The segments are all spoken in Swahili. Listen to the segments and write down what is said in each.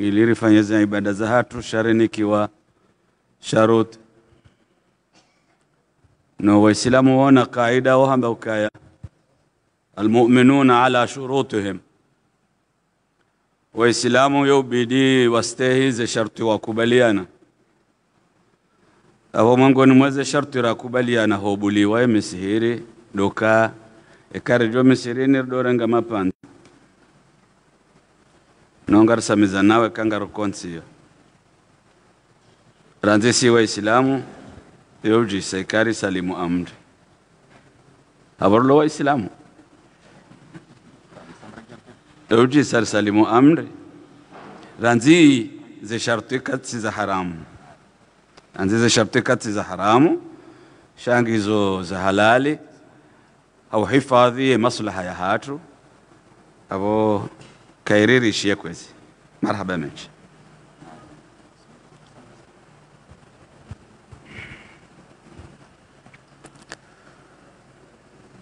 ili rifanyizia ibada za hatu sharini kiwa sharut na waislamu wana kaida hamba ukaya almuminuna ala shurutihim waislamu wastehi wastehize sharti wakubaliana aho ni mweze sharti rakubaliana hobuliwa emisihiri doka ekarijo misirini rdorenga mapanda nongarisamiza nawe kangarukonsiyo ranze si waisilamu yovji saikari salimu amri havarlo waisilamu yovji sar salimu amri ranzi ze sharti katsi za haramu ranzi ze sharti za haramu shangizo za halali hauhifadhi maslaha ya hatu avo كايريريشيا كويسي مرحبا منش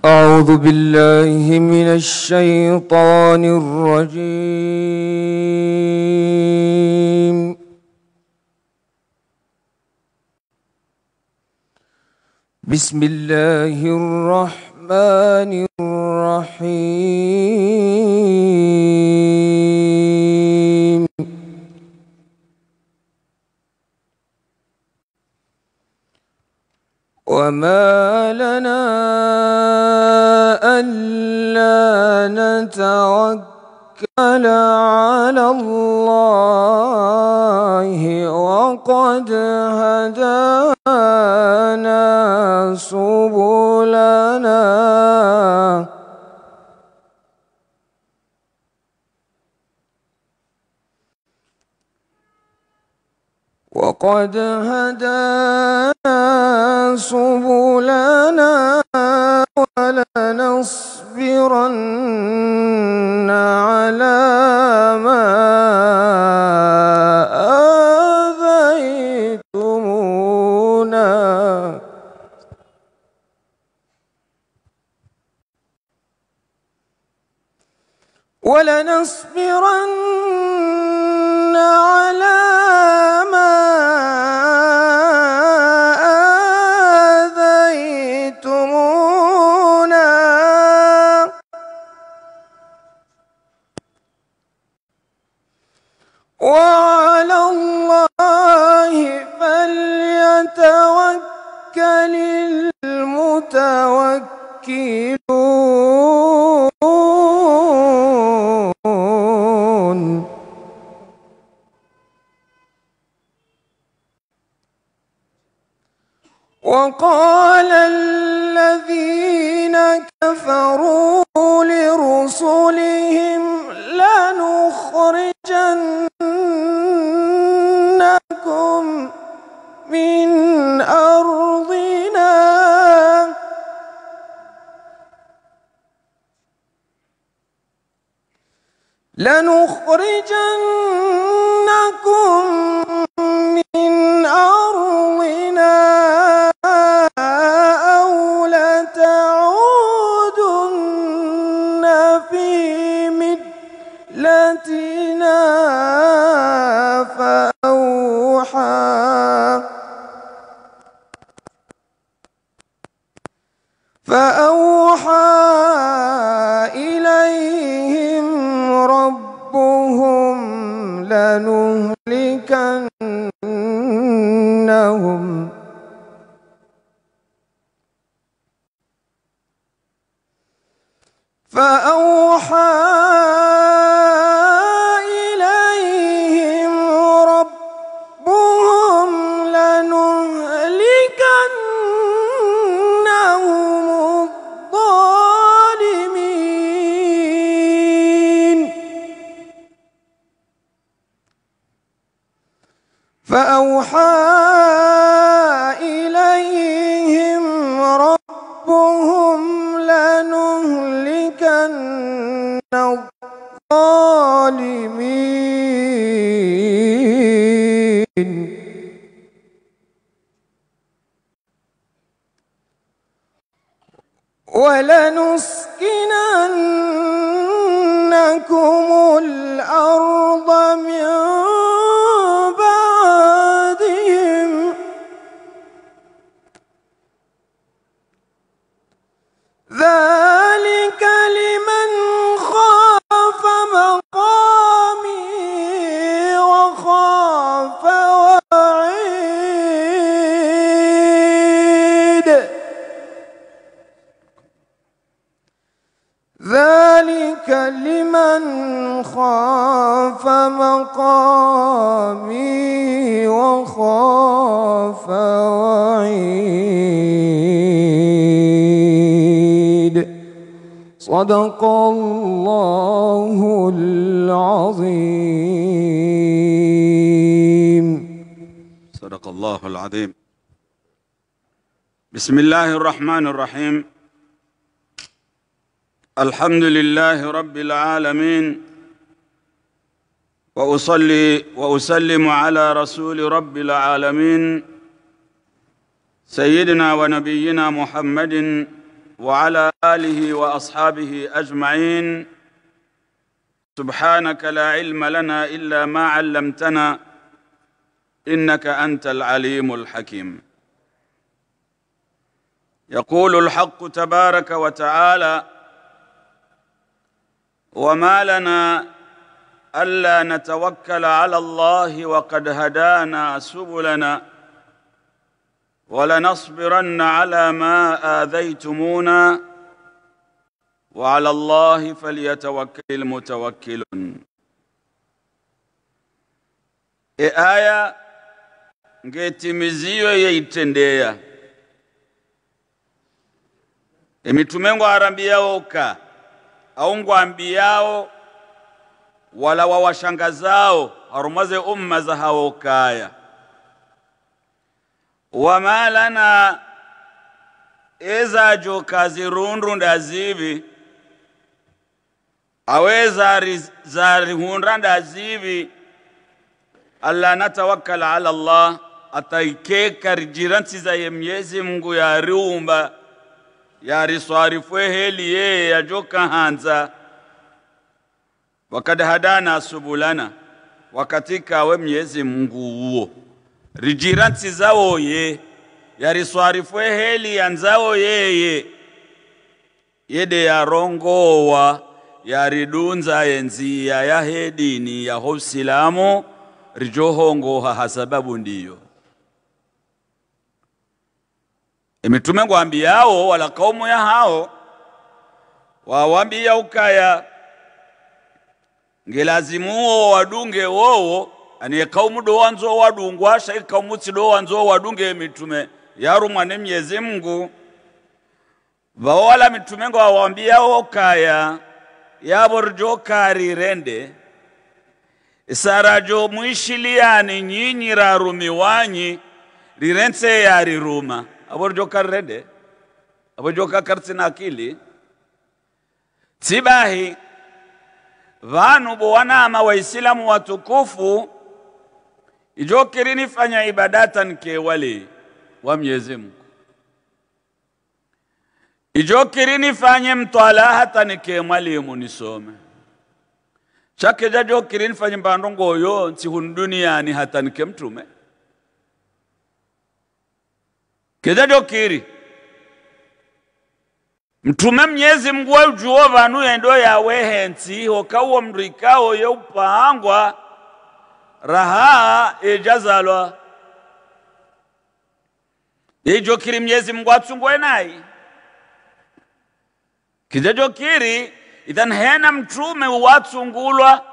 أعوذ بالله من الشيطان الرجيم بسم الله الرحمن الرحيم وما لنا ألا نتوكل على الله وقد هدانا سبل وقد هدى سبلنا ولنصبرن على ما آذيتمونا ولنصبرن على الظالمين صدق الله العظيم صدق الله العظيم بسم الله الرحمن الرحيم الحمد لله رب العالمين واصلي واسلم على رسول رب العالمين سيدنا ونبينا محمد وعلى اله واصحابه اجمعين سبحانك لا علم لنا الا ما علمتنا انك انت العليم الحكيم يقول الحق تبارك وتعالى وما لنا الا نتوكل على الله وقد هدانا سبلنا ولنصبرن على ما آذيتمونا وعلى الله فليتوكل المتوكلون e aya ngetimiziyo yeitendea emitume ngwarambiyawoka au ngwambiyawo wala wawashangazao harumaze umma za kaya wama lana ezajo kazirundunda zivi awe zarihundanda zivi alla natawakkal ala allah ataikekarijirantisiza ye myezi mngu yariumba yariswarifwe heli yeye yajoka hanza wakad hadana subulana wakatika we myezi mngu uwo rijiransi zawoye yariswarifu heli ya nzawo yeye yede yarongowa yaridunza yenziya ya hedini yaho silamu rijohongoha hasababu ndiyo emitume ngwambiyawo wala kaumu ya hao wawambiya ukaya ngelazimuwo wadunge wowo ani kaumu do wanzo wadungwa shai kaumu tsido wanzo wadunge mitume yarumwane myezi mungu vawala mitume ngo awambia okaya yabo rijo kari rende sarajo mwishiliyani nyinyi wanyi rirense yariruma avo rijo kari rende abo rijo kakari tsina akili tsibahi vanu vowanama waislamu watukufu ijokirini fanya ibadatan ke wali wa Mwenyezi Mungu ijokirini fanye mtalahatan ke mwalimu nisome chake jajokirini fanye mbando ngoyo nsi hun duniani hatan ke mtume kedajokiri mtume mnyezi mngu wajuo vanu yendo yawehensi hokauwo mrikawo upangwa raha ijazalwa ijokiri mnyezi mngu atsungwe nayi kijajokiri idhan hena mtume watsungulwa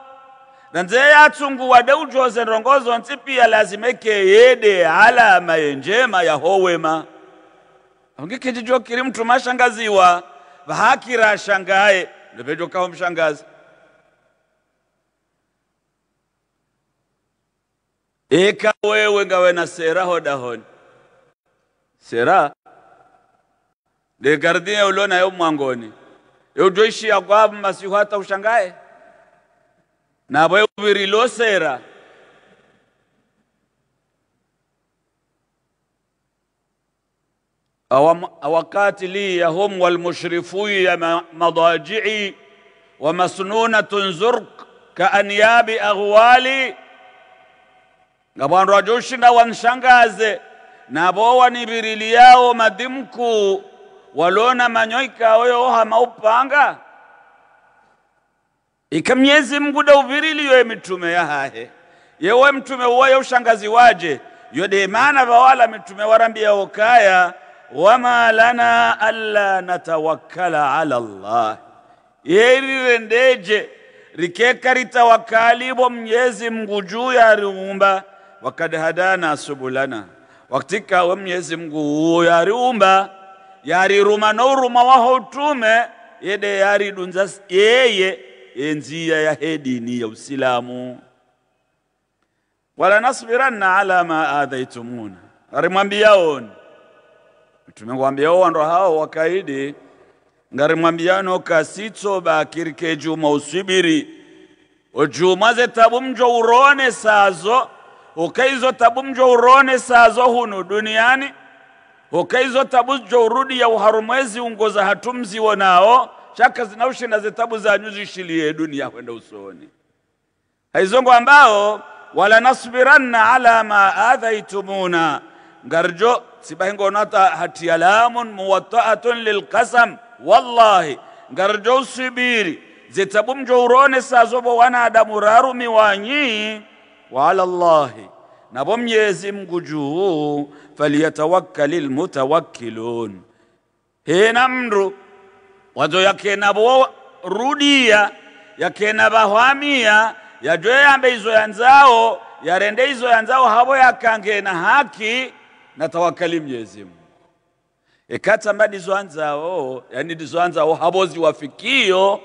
nanze yatsunguwa deujoze ndongozo ntsipiya lazimeke yede alama yenjema yahowema angikijijokiri mtume ashangaziwa vahakira ashangaye ndopejokaho mshangazi eka wewe na sera hodahoni sera de gardia ulona yo mwangoni yo joishi ya kwa masihu hata ushangae na bwe ubirilo sera awakati li yahum walmushrifu ya madaji'i wa masnunatun zurk ka anyabi aghwali nga bwandu wajoshinda wanshangaze nabo yao madimku walona manyoika yoha maupanga ika myezi mguda uviriliyo mitume yahahe yewe mtume ya ushangazi waje yode maana bawala mitume warambia okaya wama lana alla natawakkala ala Allah yerirendeje rikeka ritawakalibo mnyezi mngu juu riumba wakad hadana subulana waktika we mnyezi mngu uo yariumba yariruma nouruma waho utume yede yaridunza yeye enzia ya hedini ya usilamu wala nasbiranna ala ma adhaitumuna arimwambiyaoni mtume ngwambiyao wandu hao wakaidi ngarimwambiyano kasitsoba kirike juma usibiri ojuma zetabu mjo urone sazo ukaizotabumjwa urone sazo hunu duniani ukaizotabuzjwa urudi ya uharumwezi ungoza hatumzi wonao shaka zinaushe na zetabu za nyuzishilie dunia wenda usoni haizongo ambao wala nasubiranna ala ma adhaitumuna ngarjo sibahingonata hatiyalamun muwataatun lilkasam wallahi ngarjo usibiri zetabumjo urone sazobo wanadamu rarumi wanyii wa ala Allahi na bo mnyezi mngu juu falyatawakkali lmutawakkilun hena mndu wazo yakena bo rudiya yakena bahwamiya yajo yambe izo yanzao yarende izo yanzao habo na haki na tawakali mnyezi mngu ekatamba dizwanzao yani ndizoanzao habo ziwafikio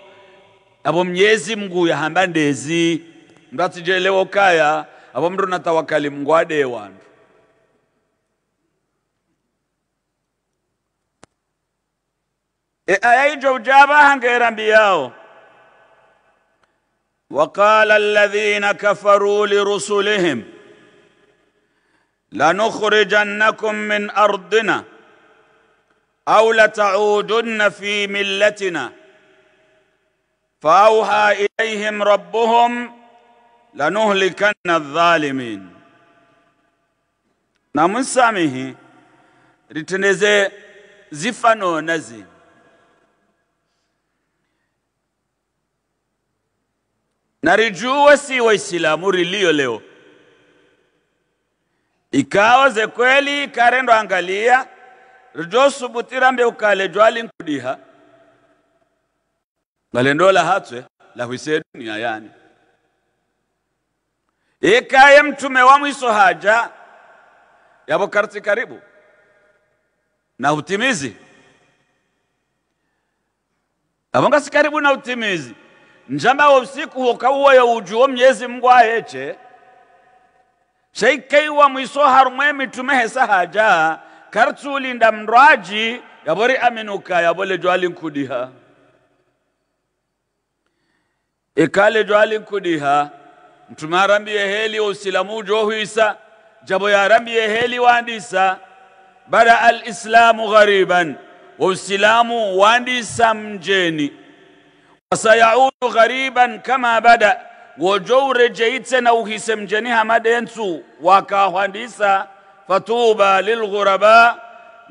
abo mnyezi mngu yahamba ndezi jelewo kaya apo mndu natawakali mungu adee wandu e aya ijo ujaba hangerambi yawo وقال الذين كفروا لرسلهم لنخرجنكم من ارضنا او لتعودن في ملتنا فاوحى اليهم ربهم lanuhlikanna dhalimin na musamihi zifano nazi na rijuwe si waislamu riliyo leo ikawa ze kweli karendo angalia subutira mbe ukale jwali nkudiha ngalendola hatswe huise dunia yani ikaye mtume wa mwiso haja yavo karti karibu na utimizi avongasi karibu na utimizi njamba wa usiku hokauwoyo ujuwo myezi mungu aheche sheikeiwa mwiso harumwe mitume hesa haja kartsulinda mndwaji yavori aminuka yavole nkudiha ikale nkudiha mtume arambie heli usilamu johwisa jabo yarambiye heli wandisa bada alislamu ghariban wausilamu wandisa mjeni wasayaudu ghariban kama bada wojowrejeyitse na uhise mjeni hamadensu wakahwandisa fatuba lilghuraba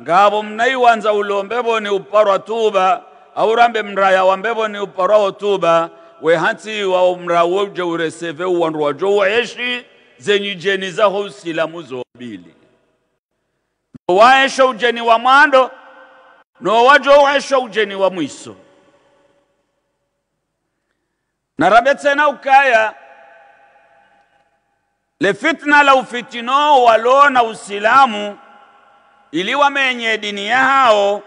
ngabo mnaiwanza ulombe boni uparwa tuba aurambe mraya wambe boni uparwaho tuba wehansi wa mrawo je ureseve uwandu wajo waeshi zenyu jeni zaho usilamu zobili nowaesha ujeni wa mwando nowajo waesha ujeni wa mwiso narabe tsena ukaya le fitna la ufitino walona usilamu ili wamenye dini ya hao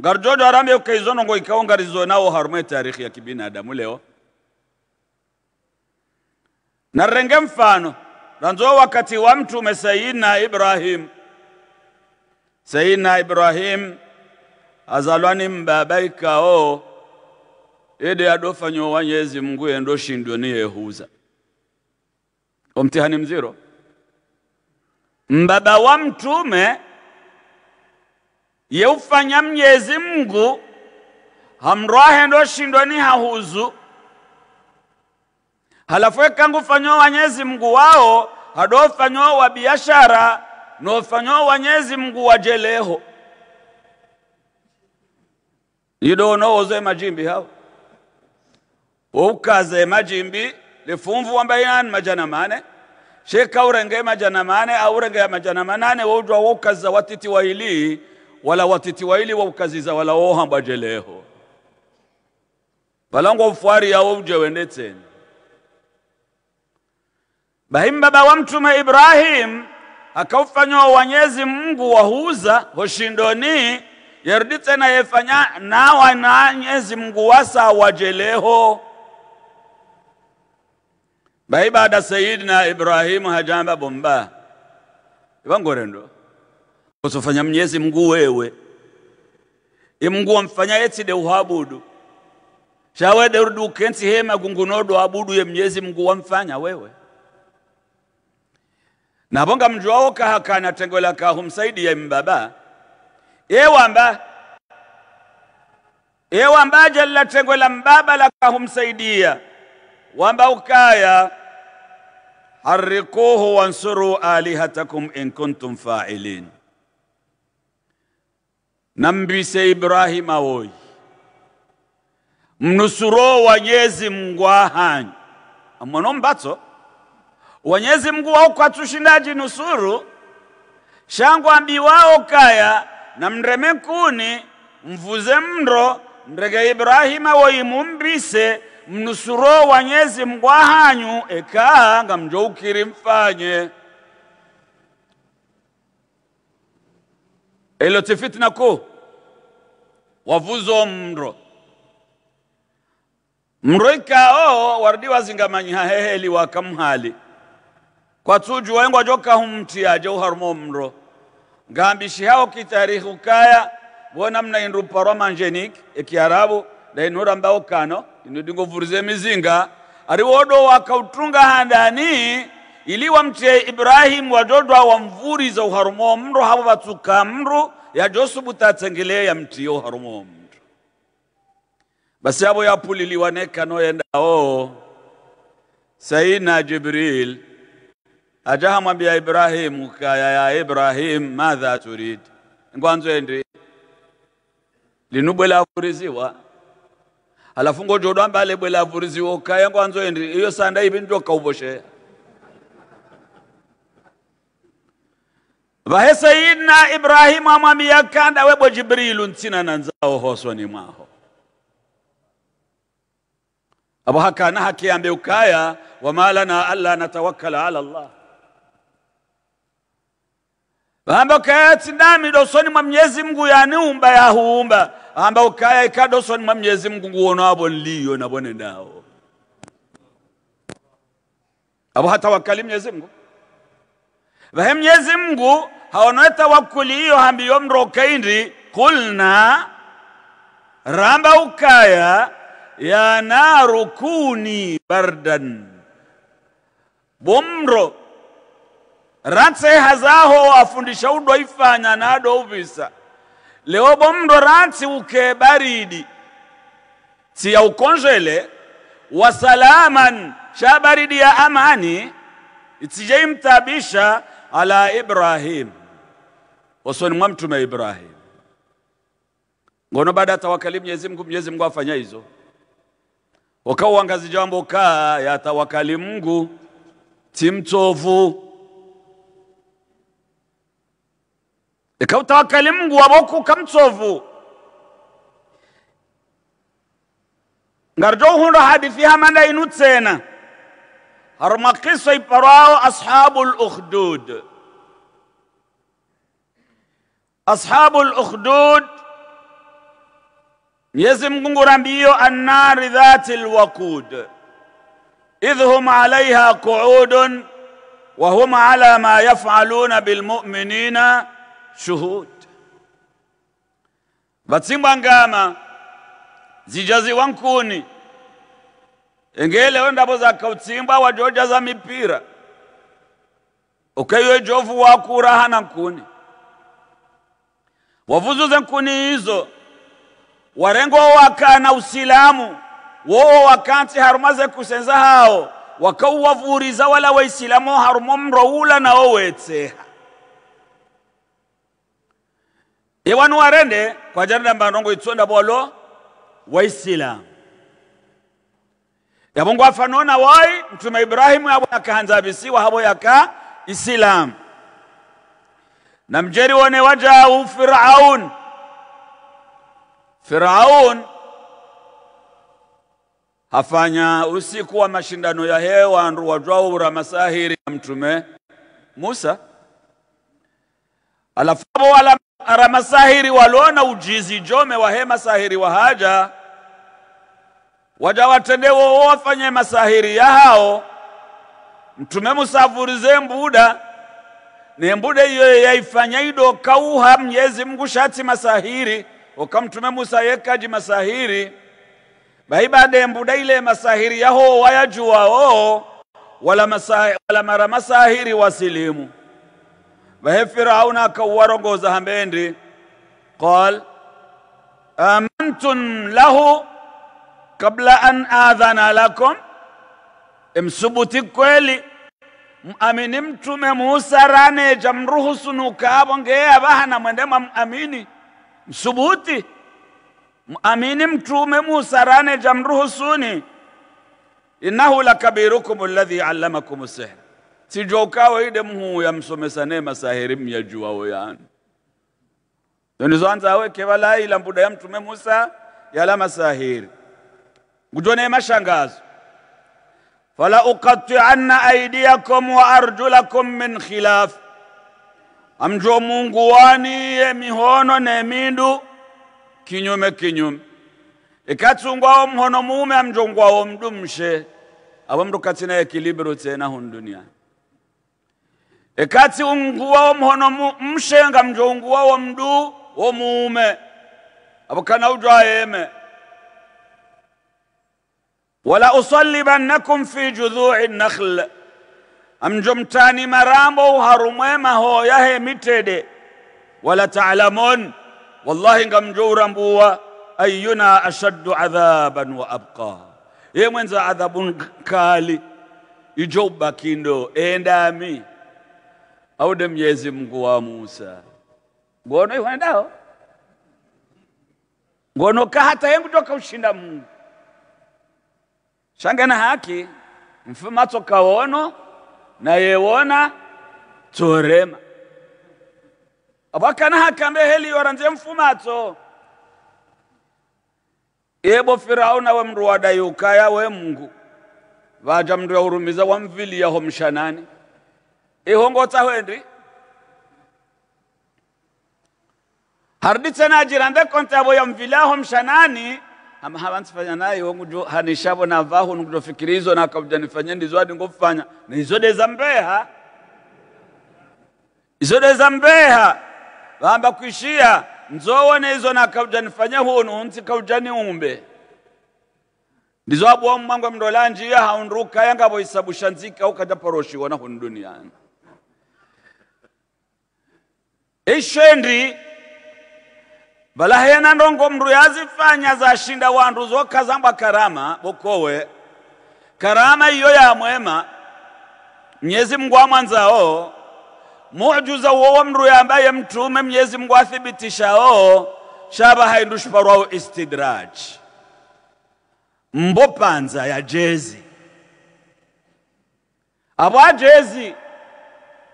garjoɗo arambe occasion ngo ngarizo nao zona harume tarikhi ya kibinadamu leo narenge mfano ranzo wakati wa mtume sayidina ibrahim sayidina ibrahim azalwani mbabaikao ede adofanyo wanyezi mngu mungu endo shindwe ni yehuza omtihani mziro mbaba wa mtume yeufanya mnyezi mngu hamrwahe ndoshindwa ni hahuzu halafu ekangu fanyo wanyezi mngu wao hado fanyo wa biashara no fanyo wanyezi mngu wajeleho know nowozo majimbi hao ukaze majimbi lifumvu wambainani majana mane sheka urenge majana mane aurenge majana manane woujwa woukaza watiti ilii wala watiti waili waukaziza wala woha bajeleho balango ufwari yawo uje wendetseni bahim baba wa mtume ibrahim akaufanywa wanyezi mungu wahuza hoshindoni yarudi tena yefanya na wanyezi mungu wasa wajeleho bahi baada sayidina ibrahim hajamba bomba iwangorendo kosofanya Mnyezi Mungu wewe imungu wamfanya tside uhabudu shawede urudi ukensi hema gungunodo abudu ye Mnyezi Mungu wamfanya wewe nabonga mndu wawo kahakana tengwela kahu ya mbaba ewamba ewamba jalla tengola mbaba lakahumsaidia wamba ukaya harikuhu wansuru alihatakum in kuntum failin nambise ibrahima awoi mnusuro wanyezi mngu hanyu mwono mbatso wanyezi mngu tushindaji nusuru shangu ambiwao kaya na mndeme kuni mvuze mndo mrege ibrahima awoi mumbise mnusuro wanyezi mngu hanyu ekaa nga mjoukiri mfanye Ilo ti fitna wavuzo mro mro ikao oh, wardi wazingamanyiha heheli wakamhali kwatuju waengwa joka humtia mro ngambishi hao kitarihi ukaya bona mna indu parwamanjenik ekiarabu dainura mbao kano inudingovurize mizinga ariwodo wakautunga handani iliwa mtia Ibrahim wadodwa wa mvuri za uharumo mndu havo vatsuka mndu yajosubu ya mtiyo uharumo mndu basi avo yapuliliwa noyenda oo oh, saina Jibril ajahamwambia Ibrahimu kaya ya Ibrahim madha turid ngwanzo endi linubwela avuriziwa alafu ngojodwamba alebwela avuriziwa ukaya ngwanzo iyo sanda ivi vahe sayidna ibrahimu amwambia kanda webo jibrilu ntsina nanzawo hosoni mwaho abo hakana hakiyambe ukaya wamalana lana alla natawakala ala llah vahamba ukaya tsinami dosoni mwa mnyezi mngu yaniumba yahuumba hamba ukaya ika dosoni mwa mnyezi mngu nguwonawavo nliyo navone nawo abo hatawakali mnyezi mngu vahe mnyezi mngu haonoe wakuli iyo hambiyo mrokaindi kulna ramba ukaya ya naru kuni bardan bomro rantse hazaho afundisha na ado uvisa leo bomro ranti uke baridi tia ukonjele wasalaman sha baridi ya amani itijeimtabisha ala ibrahim usoni mwa mtume Ibrahim ngono baada ya tawakali Mwenyezi Mungu, Mwenyezi Mungu afanya hizo wakauangazi jambo ka ya tawakali Mungu timtovu tawakali Mungu waboku kamtovu ngarjo hundo hadithi hamanda inu tena harumakiso iparao ashabu ukhdud ashabu ukhdud Mwenyezi Mungu ngurambio annari dhati alwaqud idh hum alaiha qu'udun wa hum ala ma yaf'aluna bilmu'minina shuhud vatsimbwa ngama zijaziwa nkuni engelewe kautsimba wa wajoja za mipira ukayo jovu wa hana nkuni wavuzuze nkuni izo warengwawo wakana usilamu woo wakati harumaze kusenza hawo wakauwavuriza wala waisilamu harumo mrowula nawo wetseha iwanu warende kwajanira mbanongo itsonda bolo waisilamu yavongo afanona wai mtume ibrahimu yabo yakahanza bisi habo yaka isilamu na mjeri wane wajahu Firaun. Firaun hafanya usiku wa mashindano ya hewa wandu wajwaura masahiri ya mtume Musa, alafu wala ramasahiri walona ujizi jome wahe masahiri haja waja watende wowo wafanye masahiri ya hao mtume Musa avurize mbuda nembude iyo yaifanyaido kauha mnyezi mngu shati masahiri ukamtume musa yekaji masahiri baibade embuda ile masahiri yaho wayajuwao wala, masahiri, wala mara masahiri wasilimu bahe firauna akauwarongoza hambendi qal amantum lahu kabla an adhana lakum emsubuti kweli mamini mtume muusaraneja mruhusu nukavo ngeya vahana mwende mamuamini msubuti mamini mtume raneja mruhusuni innahu lakabirukum alladhi allamakum sihr sijo ukawaide mhuya msomesane masahiri myajuwao yani ndonizwanza mbuda ya mtume musa yala masahiri ngujone mashangazo fala uqatti'anna wa arjulakum min khilaf amjo mungu waniye mihono ne mindu kinyume kinyume ikatsungwawo mhono muume amjongwawo mdumshe awo mndu katsina ekilibiro tena hun duniani ikatsi unguwawo mhono mshenga mjonguwawo mdu womume muume abo kana ujwa yeme ولأصلبنكم في جذوع النخل أم جمتاني مرامو هرميما هو يهي متد ولا تعلمون والله إنكم جورا بوا أينا أشد عذابا وأبقى يمنز عذاب كالي يجوب كيندو إندامي أو دم يزم قوى موسى قوانو يفعل داو قوانو يمدوك وشينا مو shangana haki mfimatsokawono nayewona tsorema abwakana hakambe heliyora nze mfumatso yebo firao nawe mndu wadayuka yawe mungu vaja mndu yaurumiza wamviliyaho mshanani ihongotsahoendi hardi tsena ajirande kontavo yamvilaho mshanani ama habansifanya nayo ngujo hanishabona vaho ngujofikirizwa na kabuja nifanye ndizo hadi ngofanya na izode za mbeha izode za mbeha kuishia kwishia na izo na kabuja nifanye hunu unsi kabuja umbe ndizo abu wamu mwangu mndola njia haunruka yanga boisabusha shanzika ukaja poroshi wana hunu duniani ishendi balahena ndongo mndu yazifanya zashinda wandu zoka zambwa karama bokowe karama iyo yamwema mnyezi mungu amwanzawo muujuza wowo mndu yambaye mtume mnyezi mungu athibitishawo shaba haindu shiparwawo istidraj mbopanza ya jezi abwa jezi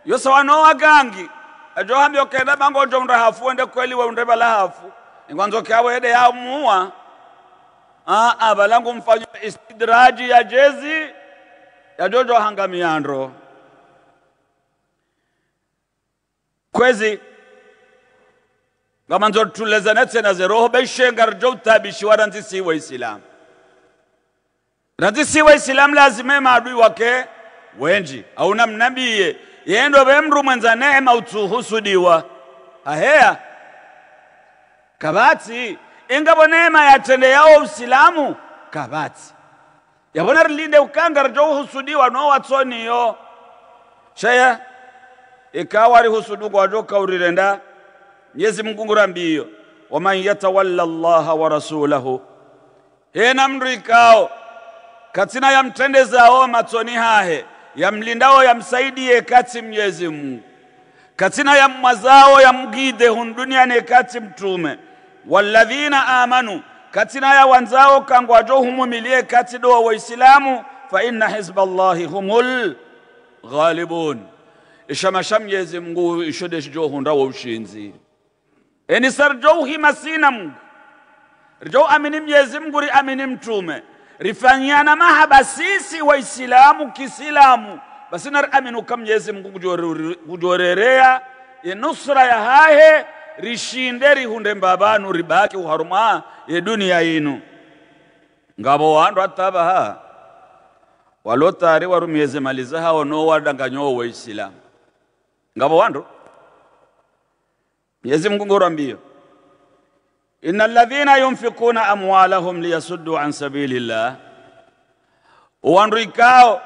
yosawanowagangi ejohambya okenda banga ojounda hafu ende kweli weunde bala hafu ya muwa yamuwa aa balangu mfanyo istidraji ya jezi yajojo hanga miandro kwezi ngamanzo tulezane tsena zeroho beshenga ranzisi wa islam ranzisi wa islam lazime maadui wake wenji auna namnabiye yendo vhe mndu mwenza neema utsuhusudiwa aheya kavatsi ingavo neema yatendeyawo usilamu kavatsi yabona rilinde ukanga ritouhusudiwa nowatsoniyo cheya ikawa rihusudugwa wajokaurire nda mkungura mbiyo waman yatawalla llaha wa rasulahu hena mndu ikao katsina yamtendezawo matsoni hahe yamlindao yamsaidie kati mnyezi Mungu katina yammwazao yamgide hun duniani kati mtume waladhina amanu katina ya wanzao kangwajo humumilie kati doa waislamu fa inna hizballahi humul ghalibun ishamasha mnyezi Mungu ishodeshi hunda wa ushinzi eni sarjo himasina Mungu rjo amini Mwenyezi Mungu ri amini mtume rifanyiana mahaba sisi waislamu kisilamu basi naraminu ka mnyezi mungu kujorerea ye nusra ya hahe rishinde rihunde mbabanu ribaki uharuma ye dunia inu ngabo wandu atabaha walotari warumiyeze maliza hawo nowadanganyowo waislamu ngabo wandu mnyezi mungu ngorambio inna alladhina yunfikuna amwalahum liyasuddu an sabilillah wandu ikao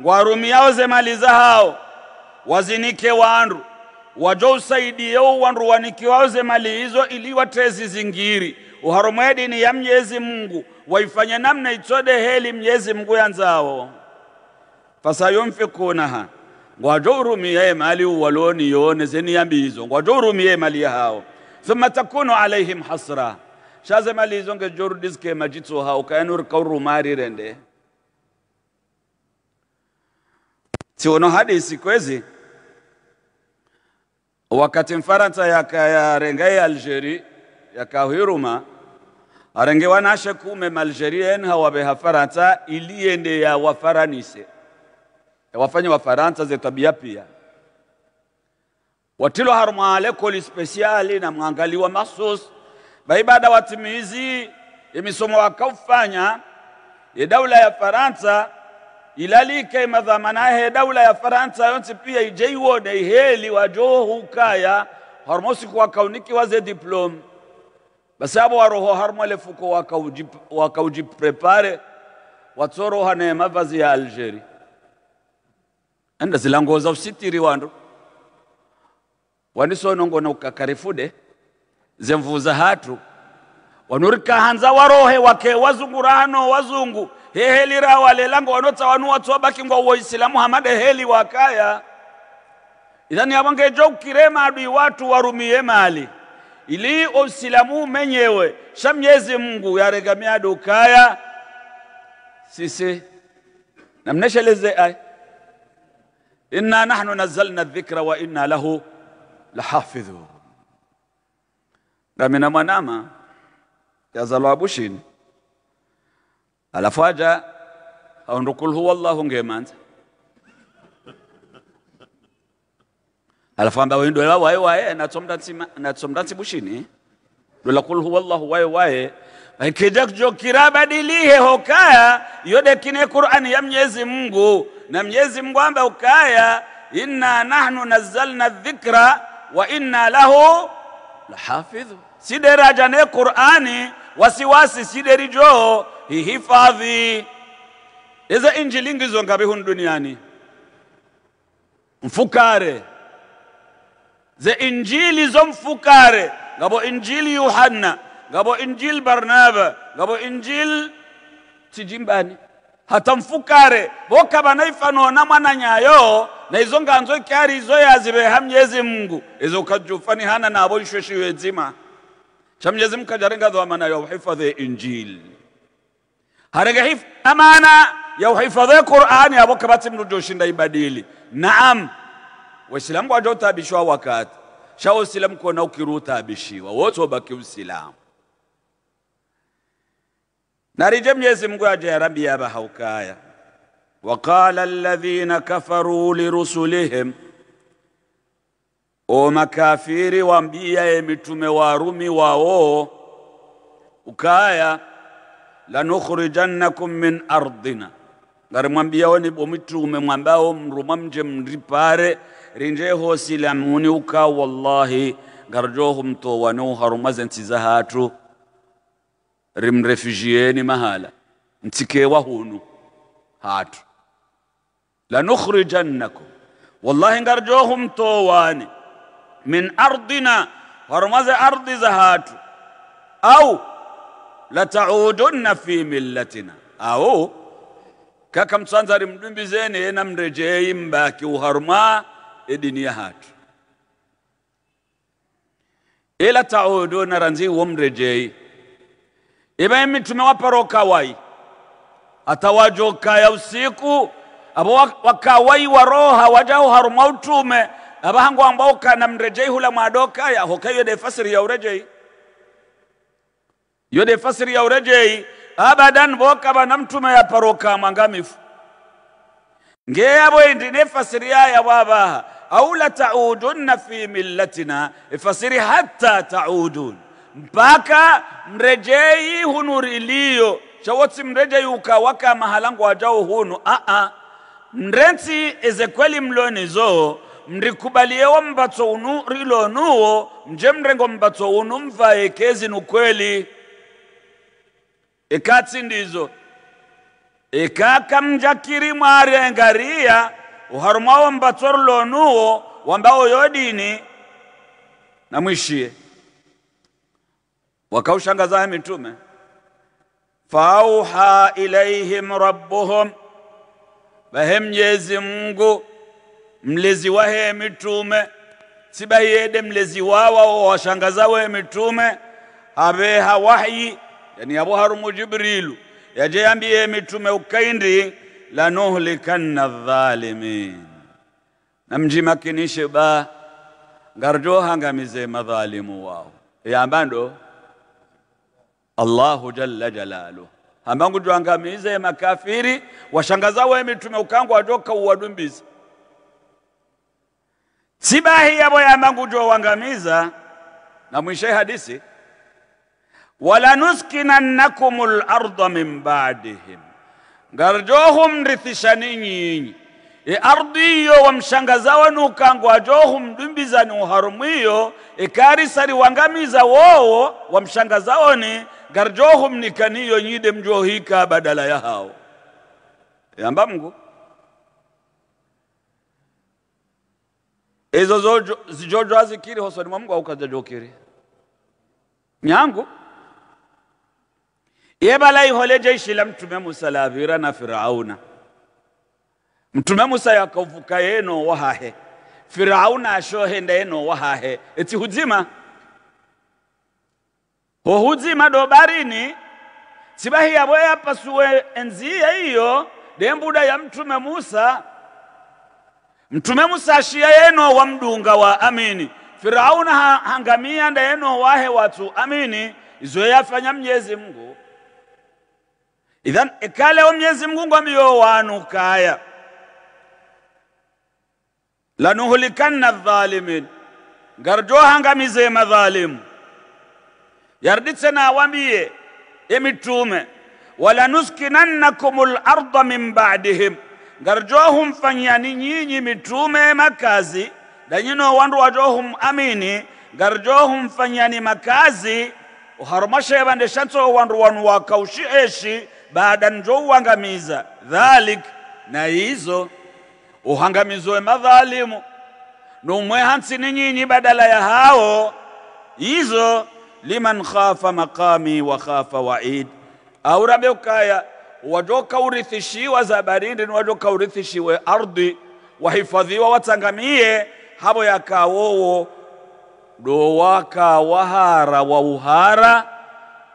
ngwarumiao mali zahao wazinike wandu wajo usaidiyeu wandu wanikiwao mali hizo ili watezi zingiri uharumwe dini ya Mwenyezi mungu waifanye namna itode heli Mwenyezi mungu yanzao fasayunfikunaha ngwajo urumiye mali uwaloni yone zeniyambizo ngwajo urumiye mali yahao thumma takunu alayhim hasra shazemalizonge jordiske majitso ha ukaenur kauru marirende tiono hadisi kwezi wakati mfaransa yakayarengai algeri yakahiruma arenge wanashe kume malgerien hawabe faransa iliende ya wafaranise yawafanye wafaransa zetabia pia watilo watilohari mwaalekoli spesiali na mwangaliwa mahsus baibada watimizi imisomo wakaufanya ye daula ya faransa ilalike madhamanahe daula ya faransa yonse pia ijeiwone iheli wajohukaya harmosiku wakauniki waze diplome basabo waroho harmwelefuko wakaujiprepare waka watsorohanaye mavazi ya algeri enda zilangoza usitiri wandu waniso na ukakarifude zemvuza hatu wanurikahanza warohe wake wazungura hano wazungu hehelira walelango wanotsa wanu wabaki ngwa uislamu hamade heli wakaya idhani yawangejo ukirema adui watu warumie mali ili uislamu menyewe sha mnyezi mungu yaregamia ukaya sisi namnesheleze ai inna nahnu nazzalna dhikra wa inna lahu lahafidhu ngamena mwanama yazalwabushin alafu aja aundu kul huwallahu ngemanza alafu amba wendwela waye waye natsomdatsi bushini dola kul huwallahu waye waye akija kujokira badilihe hokaya yodekine qur'ani ya mnyezi mungu na mnyezi mungu amba ukaya inna nahnu nazzalna dhikra wa inna lahu lahafidhu, ne Qur'ani wasiwasi sideri joo hihifadhi. Eza injili ngizo ngabe hun duniani mfukare ze injili zo mfukare ngabo injili yohanna ngabo injili Barnaba ngabo injili Tijimbani hatamfukare boka banayifanona mwana nyayo na izo nganzo kyari izo hamyezi mungu izo ukajufa ni hana nabo ishweshiwe zima cha mnyezi mungu kajarengazo amana ya uhifadhi injili harega amana ya uhifadhi qurani abo kabati mrujoshinda ibadili naam waislamu wajotabishwa wakati shao kona ukiruta ukirutabishiwa wote wabaki usilamu narije mnyezi mungu aje yarambi yabahaukaya waqala alladhina kafaru lirusulihim o makafiri wambiaye mitume warumi wawo ukaya lanukhrijannakum min ardina ngari mwambiyaoni mitume mwambao mruma mje mripare rinjeho silamuni uka wallahi ngarjohu mtowanoharumaze hatu ri mrefugiyeni mahala ntsikewa hunu hatu lanukhrijannakum wallahi ngarjohum towani min ardina hormaze ardi za hatu au lataudunna fi millatina au kaka mtsanzari mdumbizeni yena mrejeyi mbaki uharuma edini ya hatu ila tauduna ranzi wo mrejeyi Ibrahim tumewapa wai atawajoka ya usiku abo wakawai waroha wajao harumau tume abahangu ambao kana mrejei hula mwadoka ya hokayo de fasiri ya urejei de fasiri ya urejei abadan boka bana mtume ya paroka mangamifu abo indi ne fasiri ya baba au la taudunna fi millatina ifasiri e hatta taudun mpaka mrejei hunu rilio chawotsi mrejei ukawaka mahalangu ajao hunu a a mrenti ezekweli mlonizo mrikubaliyewo mbatso unu rilonuwo mje mrengo mbatso unu mvaye kezi nukweli ekatsi ndizo ekaka mjakiri mwarengariya uharumwawo mbatso rilonuwo wambao yodini namwishiye wakaushangazaye mitume faauha ilaihim rabbuhum bahe mnyezi mungu mlezi wahe mitume sibahiyede mlezi wawa washangazawe mitume habeha wahyi yani abu harumu jibrilu yaje mitume ukaindi lanuhlikanna dhalimin namjimakinishe ba ngarjo madhalimu wao yambando Allahu jalla jalalu ambangu juangamize makafiri washangazawo mitume ukangu wajoka uwadumbiza sibahi yabo yambangu jowangamiza na mwishai hadisi wala nuskinannakumul arda min ba'dihim ngarjohum rithishaninyi nyinyi e ardhi iyo wamshangazawa nukangwa johu mdumbiza ni uharumwiyo ikarisari e wangamiza wowo wamshangazawoni garjohum ni kaniyo nyide mjohika badala ya hao yamba mngu ezo zojo zijojo azikiri hosoni mwa mngu aukazajokiri nyangu yebala ihole jeshi la mtume musa lavira na firauna mtume musa yakavuka yeno wahahe firauna ashohenda yeno wahahe eti hohuzima dobarini barini sibahi yabo yapasuwe enziya iyo dembuda ya mtume musa mtume musa ashiya yeno wa mdunga wa amini firauna hangamia nda yeno wahe watu amini izo yafanya mnyezi mungu idhan wa mnyezi mungu ngwamiyo wanukaya lanuhulikanna dhalimin ngarjo hangamize madhalimu yarditse nawambie emitume walanuskinannakum larda min badihim ngarjohum fanyani nyinyi mitume makazi danyino wandu wajohum amini ngarjohum fanyani makazi shanso wandu wanu wakaushi eshi baada njouwangamiza dhalik na hizo uhangamizo madhalimu numwe hansi nyinyi badala ya hao hizo liman khafa maqami wa khafa waid aurabe ukaya urithishiwa za barindi ni urithishiwe ardhi wahifadhiwa watangamie habo yakawowo dowaka wahara wa uhara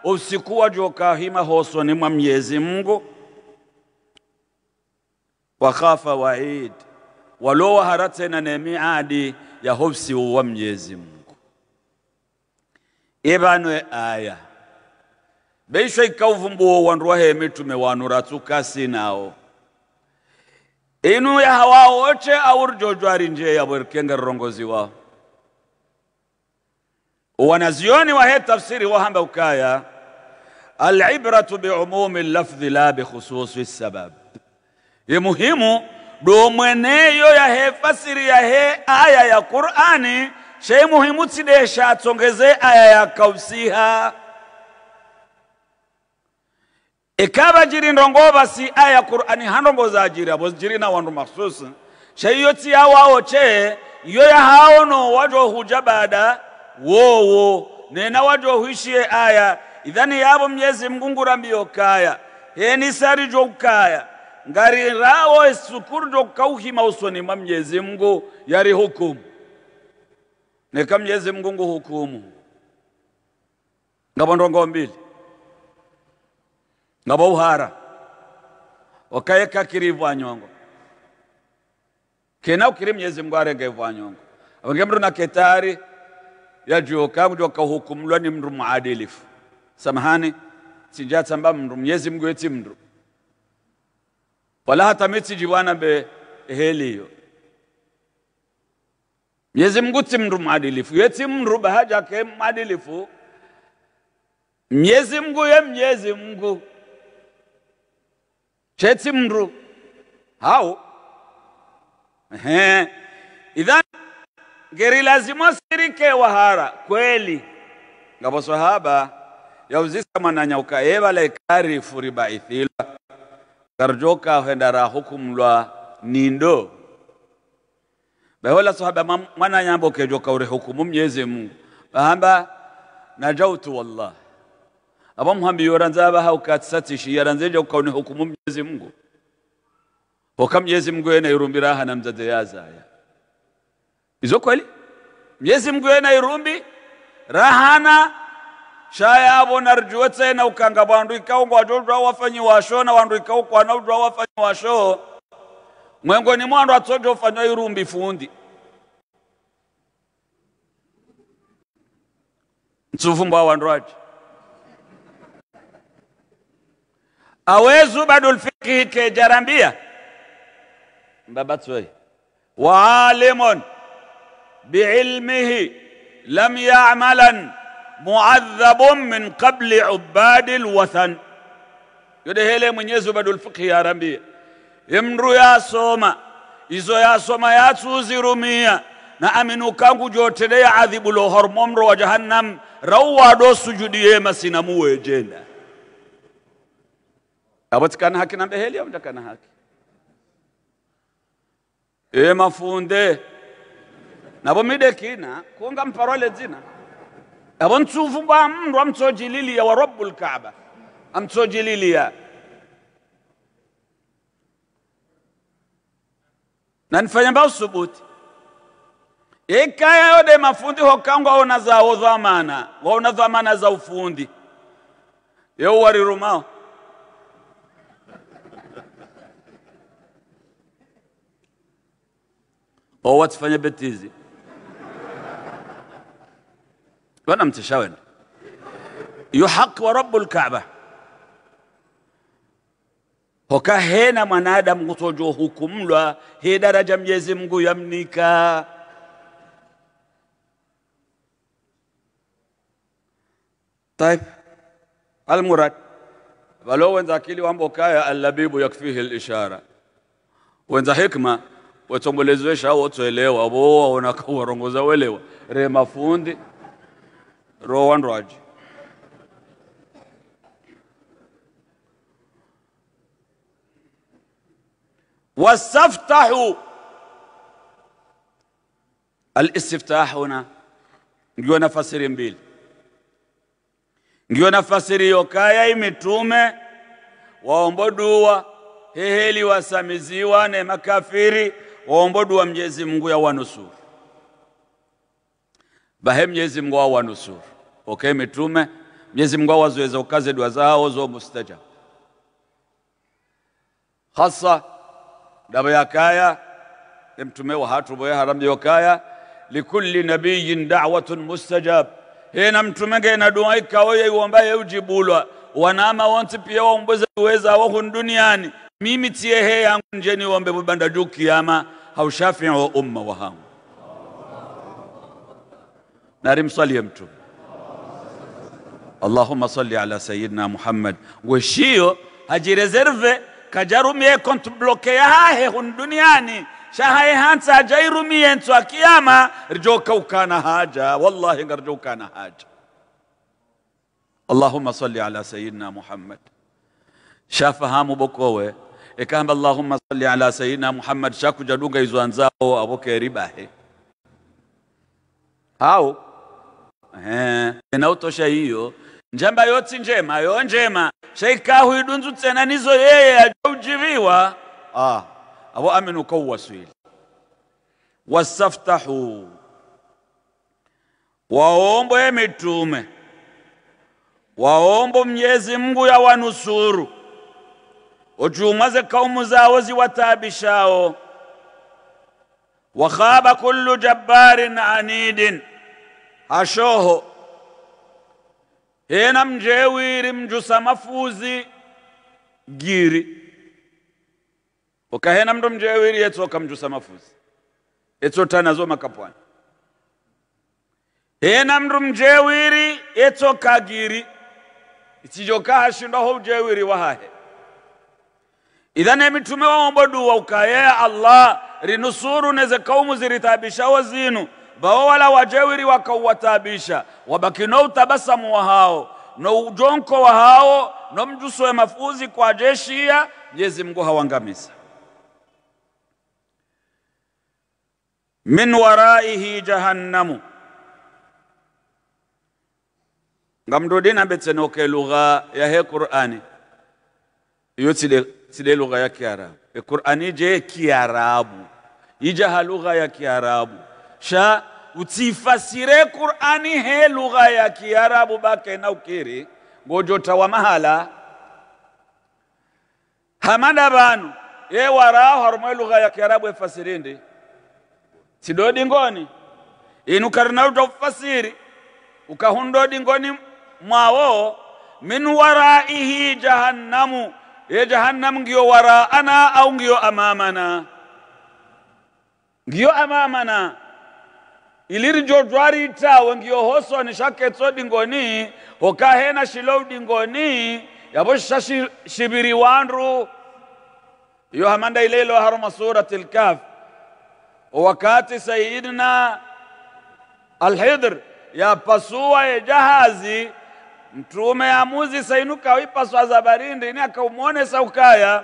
usiku himahoso ni mwa myezi mngu wakhafa waid walowahara tena ne miadi ya hofsi wa myezi mngu ebanwe aya beishwa ikauvumbuo wandu wahe mitume wanu ratsukasi nao inu yahawa woche aurjojwari nje yaborkenge rongozi wao wanazioni wahe tafsiri wahamba ukaya alibratu biumumi lafdhi la bikhususi sabab ye muhimu do mweneyo yahe fasiri yahe aya ya qur'ani tsidesha shatsongeze aya ya kausiha ikaba jiri ndongo basi aya qur'ani handongo zajira bos jiri na wandu mahsus yoti ya wawo che haono yahaono huja bada wowo nena huishie aya idhani yabo myezi mngungura mbiyo kaya heni sari jokukaya ngari rawo esukuru jokukauhima usoni mausoni mnyezi mngu yari hukumu neka Mwenyezi Mungu nguhukumu ngabo ndongo mbili ngabo uhara wakayeka kiri ivwanyongo kena ukiri Mwenyezi Mungu arega na ketari mndu naketari yajuoka kuti hukumu ni mndu muadilifu samahani sinjatsamba mndu Mwenyezi Mungu yeti mndu wala hata mitsi jiwana be heliyo Mwenyezi Mungu ti mndu mwadilifu yetsi mndu bahaja ke mwadilifu Mwenyezi Mungu ye Mwenyezi Mungu cheti mndu hao ehe idhan geri lazima sirike wahara kweli ngabo sahaba yauzisa la ikari ikarifu ribaithila karjoka hwendara hukumlwa nindo bahola sahaba mwana nyamba ukejoka hukumu mnyeze mu bahamba najautu wallah abo muhambi yora nzabaha ukatsatishi yaranzeje ukaone hukumu mnyeze mungu hoka mnyeze mungu yena irumbi raha na mzade yazaya izo kweli mnyeze mungu yena irumbi rahana shaya abo narjuwetse na ukanga bandu ikao ngwajodwa wafanyi washo na wandu ikao kwana udwa wafanyi washo mwengo miongoni mwandu atojofanywa irumbi fundi mtsuvumbo awandwaji awezu badul badu lfikihi kejarambia mbabatswei waalimun biilmihi lam yamalan muadhabun min qabli ubadi lwathan yodehele mwenyezi badu lfikihi arambia emndu yasoma izo yasoma yatsuzirumia na aminu kangu jotele ya adhibulo hormomro wa jahannam rawwaɗo sujudiyema sinamu wejenda awatikana haki namɓe heeli amtakana haki e mafunde nabo kina konga mparole zina abo ntufu mba mndu amtsojililia wa rabbul kaaba ya na nifanya mbao subuti ikaya yode mafundi hokangwa ona zawo dhamana waona dhamana za ufundi yo warirumao o watifanya betizi bana mtishawena yuhaq wa rabbul kaaba hoka hena mwanadamu kutojua hukumlwa he daraja mjezi mngu yamnika طيب المراد فلو وين ذاك اللي وامبوكايا اللبيب يكفيه wenza hikma ذا wotoelewa boa kawarongoza welewa re mafundi rowandwaji wastaftahu. Alistiftah huna ndio nafasiri mbili, ndio nafasiri yokaya mitume waombo dua heheli wasamiziwa ne makafiri waombo dua Mwenyezi Mungu ya wanusuru bahe mjezi mngu wa wanusuru okay, mitume mjezi mngu awaziweza ukaze dua zao zo mustajab hasa daba yakaya emtume wahatu boya haram kaya likulli nabiyyin da'watun mustajab hena mtume dua duai kaoye uombaye ujibulwa wanama wonti pia waomboze uweza wa duniani mimi tie he yangu nje niombe bubanda juu kiyama haushafi wa umma msali ya mtume Allahumma salli ala sayyidina Muhammad haji hajireserve kajarumie kontubloke yahahe hun duniani shahaye hansa jairumie nswa kiyama rijoka ukana haja wallahi ngarjo ukana haja اللهم صل على سيدنا محمد shafahamu bokowe ekamba allahumma salli ala sayidina muhammad shakuja dunga izo anzao aboke ribahe au ehe inaotosha hiyo njamba yotsi njema yo njema shaikahu idunzutsena nizo yeye ajaujiviwa ah abo aminu kowaswile wasaftahu waombo ye mitume waombo mnyezi mngu ya wanusuru uchumwa ze kaumu zawo ziwataabishawo wakhaba kullu jabbarin anidin hashoho hena mnjewiri mjusa mafuzi giri ukahena mndu mjewiri yetsoka mjusa mafuzi etsotanazo makapwani hena mndu mjewiri yetsoka giri ichijoka hashindwaho ujewiri wahahe idhane mitume waomboduwa ukaye allah rinusuru neze kaumu ziritabishawo zinu bawowala wajewiri wakauwatabisha wabaki no utabasamu wa hao no ujonko wa hao no mjuso ya mafuzi kwa jeshi ya Mwenyezi Mungu hawangamiza min waraihi jahannamu ngamdodina betsenoke lugha ya he Qur'ani iyo tile tile lugha ya Kiarabu e Qur'ani je Kiarabu ijaha lugha ya Kiarabu sha utsifasire qur'ani he lugha ya kiarabu bakena ukiri ngojotawa mahala hamada banu ye waraho harumwe lugha ya kiarabu efasirindi sidodi ngoni inu karina utafasiri ukahundo dingoni mwawo min waraihi jahannamu ye jahannam ngiyo waraana au ngiyo amamana ngiyo amamana ilirijo dwarita wengiyohoso ni shaketso dingoni hokahena shilou dingoni yabo shashibiri wandu iyo hamanda ileilo haruma surati lkaf wakati sayidina alhidr yapasua ejahazi jahazi mtume amuzi sainuka wipaswa za barindi ni akaumwone saukaya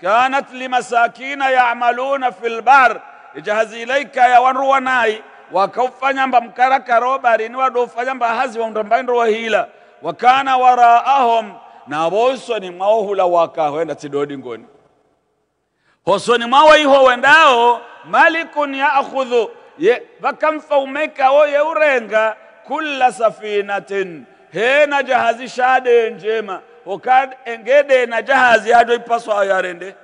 kanat limasakina yamaluna fi lbar ijahazi ilaika wanai wakaufanyamba mkaraka robari ni mba hazi wa hila wakana waraahom na vosoni waka wakahwenda tidodi ngoni hosoni mwawo iho wendao malikun yaakhudhu ye umeka wo yeurenga kula safinatin hena jahazi shade njema hokad engede na jahazi yajo ipaswa yarende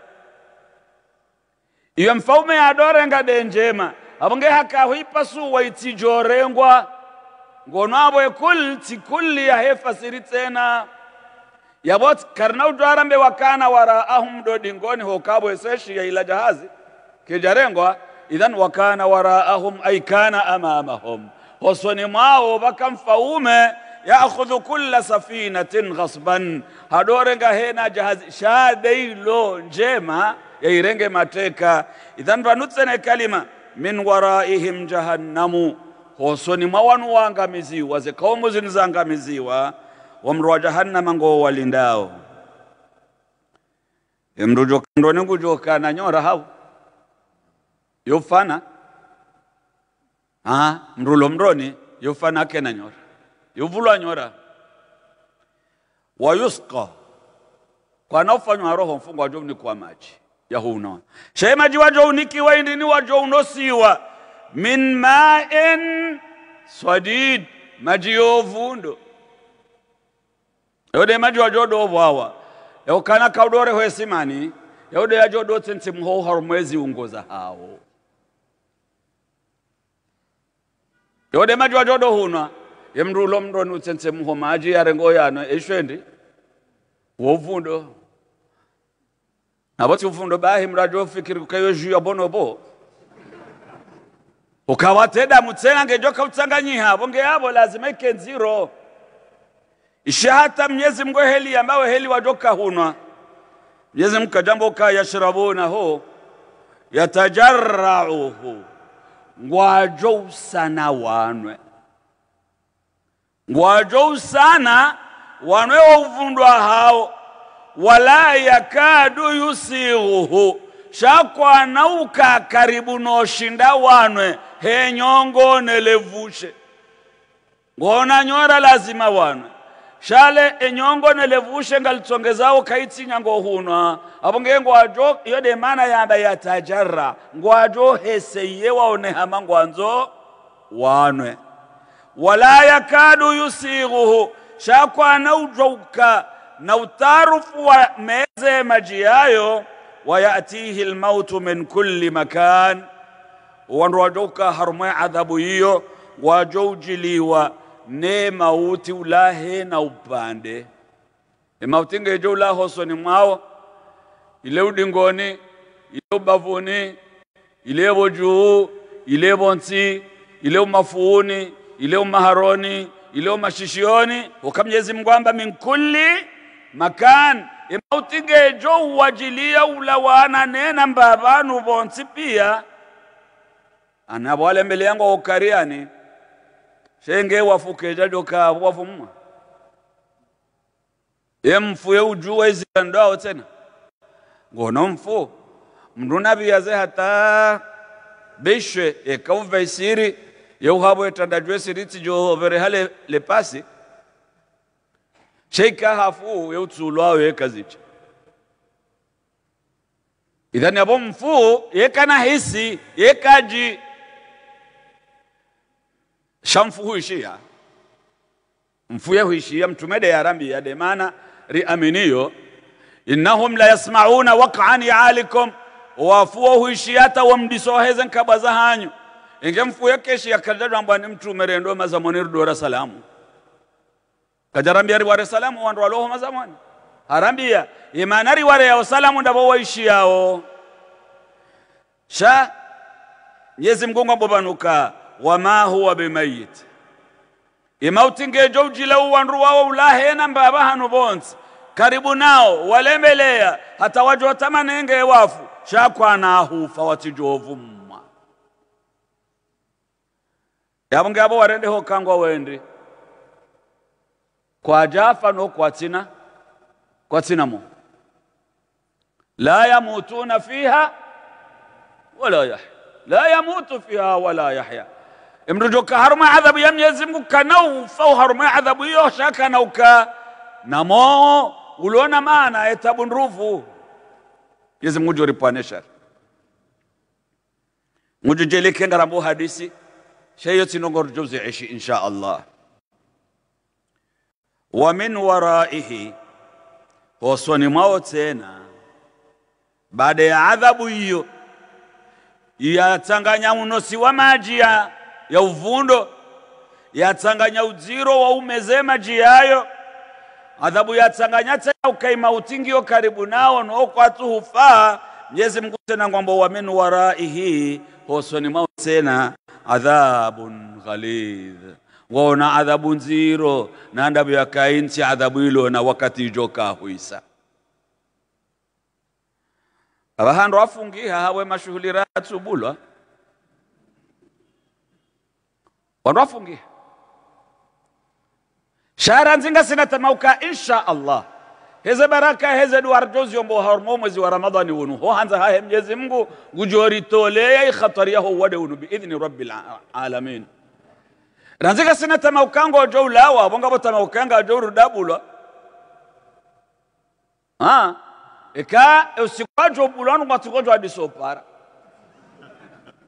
iyo mfaume adorenga de njema abo ngehakaho ipasuwa itijorengwa ngonwabo ekul tikulli yahefasiri tsena yabot karna udwarambe wakana wara ahum dodi ngoni hokabo eseshi ya ila jahazi kejarengwa idhan wakana waraahum ay kana amamahum hosoni mwao bakamfaume yaakhudhu kulla safinatin ghasban hadorenga hena jahazi shadeilo njema yairenge mateka idhan vanutsene ne kalima min waraihim jahannamu hosoni mwa wanu waangamiziwa ze kaumu zilizoangamiziwa wa jahannama ngo walindao emrujoka ndoni na nyora hau yofana aha mrulo mroni yofana na nyora yovulwa nyora wayusqa kwanofanywa roho wa jomni kwa maji yahuna shemaji wajo uniki waindini wajo unosiwa min ma'in swadid maji yovundo yode maji wajo dovwawa yokana kaudore hwesimani yode yajo dotse ntimho ungoza hawo yode maji wajo dohuna yemrulo mndoni utsense mho maji yarengo yano eshwendi wovundo nabotsi ufundo bahe mrajo ofikiri kukayo juu ya bonobo ukawateda mutsena ngejoka utsanganyiha bonge lazima ikenziro ishi hata mnyezi mgo heli ambawe heli wajoka hunwa mnyezi mkajambo ka yashrabunahu yatajarrauhu ngwajo usana wanwe ngwajo usana wanwe wauvundwa hao wala yakadu yusighuhu shakwanauka karibu noshinda wanwe henyongone levushe ngona nyora lazima wanwe shale enyongo nelevushe ngalitsongezawo kayitsinya ngohunwa apo ngengo ajo iyo demana yamba ngwajo heseiye waone hama ngwanzo wanwe wala yakadu yusighuhu shakwa ujwauka na utarufu wa meze maji yayo, wayatihi lmautu min kulli makan, wandu wadoka harumwe adhabu hiyo wajoujiliwa ne mauti ulahe na upande emauti ngejo ulahosoni mwao mwawo ile udingoni ile ubavuni ile vojuu ile bonsi ile umafuuni ile umaharoni ile umashishioni ukamnyezi mgwamba min makan imautingejo uwajiliya ulawananena mbavanu vonsi pia anavoalembeleyango ukariani shenge wafukeja jokavu wafumwa ye mfuye ujuwa izira ndwawo tsena ngono mfu mndu naviyaze hata bishwe ekauvaisiri yeuhavo etandajwe siritsi johove rehale lepasi le hafu oh, yeutsulwayo yekazitsha idhani yabo mfuu hisi yekaji shamfuhuishiya mfu yehuishiya mtumede ya demana riaminiyo innahum la yasmauna waqan yaalikum wafuo huishiyata wamdisoheze nkabaza hanyu inge mfu yekeshiya kadadambwani mtumerendo mazamonirudora salamu kajarambia riware salamu wandu walohoma mazamani harambia imana riware yao salamu ndavo waishi yao sha nyezi mgungu wa mahu wa bimayit imauti ngejo ujilau wandu wao ulahena mbaba hanu karibu nao walemelea hata wajo tamanenge wafu shakwana ahufa watijovumma yavo ngavo warendeho hokangwa wendi kwa kwa jafa no tina kwa tina mo la yamutuuna fiha wala yahya la yamutu fiha wala yahya ka kaharuma adhabu ya mwenyezi mungu kanau fau haruma adhabu hiyo shaka na uka na mo uliona maana etabu nruvu mwenyezi mungu joripanesha rambu hadisi sheyo tsinongorjo ziishi insha allah wa min waraihi, hosoni mwao tena, baada ya adhabu hiyo yatanganya unosi wa maji ya, ya uvundo, yatanganya uziro wa umeze maji yayo, adhabu yatanganya tena ukaima utingio karibu nao nookwatu hufaa Mwenyezi Mungu tena kwamba wa min waraihi hosoni mwao tena adhabun ghalidh waona adhabu nziro na ndabu yakainsi adhabu ilo na wakati ijoka huisa abahandu afungiha hawe mashuhuli ratu bulwa. wandu afungiha shara nzinga sina tamauka insha allah heze baraka heze duwarjozi ombo harmo mwezi wa ramadhani unu. ho hanza hae mjezi mgu gujori tole ya ikhatari yaho wade unu biidhni rabbi alamin ranzika sina tama ukango tamaukanga ojoulawa abongabo tamaukanga rudabula ha eka usikwa usikwajo bulwanu ngwatsukojo adisopara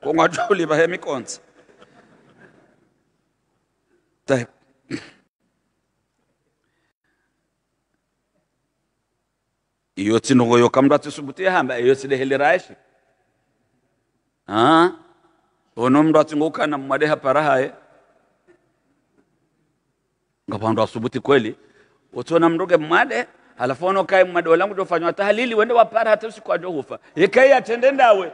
kongwajouli bahe mikonsa طيب iyotsi nogo yo kamra tsubuti hamba iyotsi dehele raishi ah ono mndu atsingukana mwadeha parahaye ngapando asubuti kweli utona mruge mmade alafu kai mmade walangu ndofanywa tahlili wende wapara hata usiku ajohufa ikai atende ndawe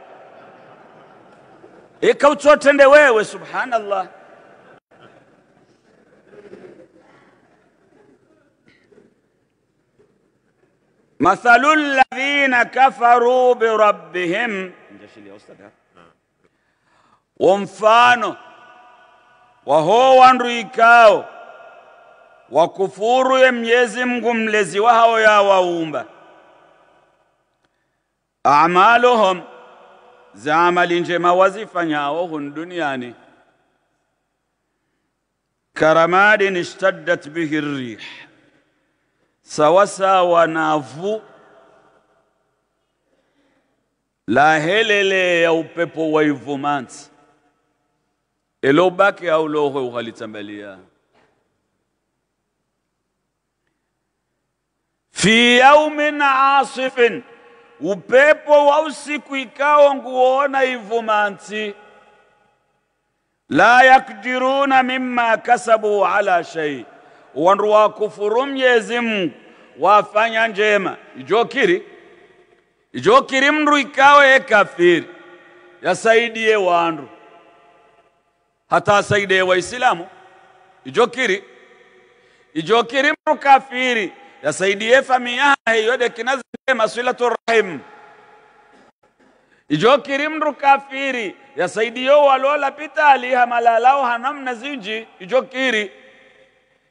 ika utsotende wewe subhanallah مثل الذين كفروا بربهم womfano wa ho wandu ikao ye Mwenyezi Mungu mlezi wao yawaumba amaluhum za amali njema wazifanyao hun duniani karamadin ishtaddat bihi rrih sawasawa navu la helele ya upepo wa ivumanzi elobaki au lohe uhalitambalia fi yaumin asifin, upepo wa usiku ikao nguona ivumansi. La yakdiruna mimma kasabu ala shay, wandu wakufuru Mnyezi Mungu wafanya njema ijokiri ijokiri mndu ikawe kafiri yasaidie wandu hata asaidie Waislamu ijokiri ijokiri mndu kafiri yasaidie famiyaha yode kinazide masilatu rahim ijo mndu kafiri yasaidie walola pita aliha malalao hanamna zinji ijo kiri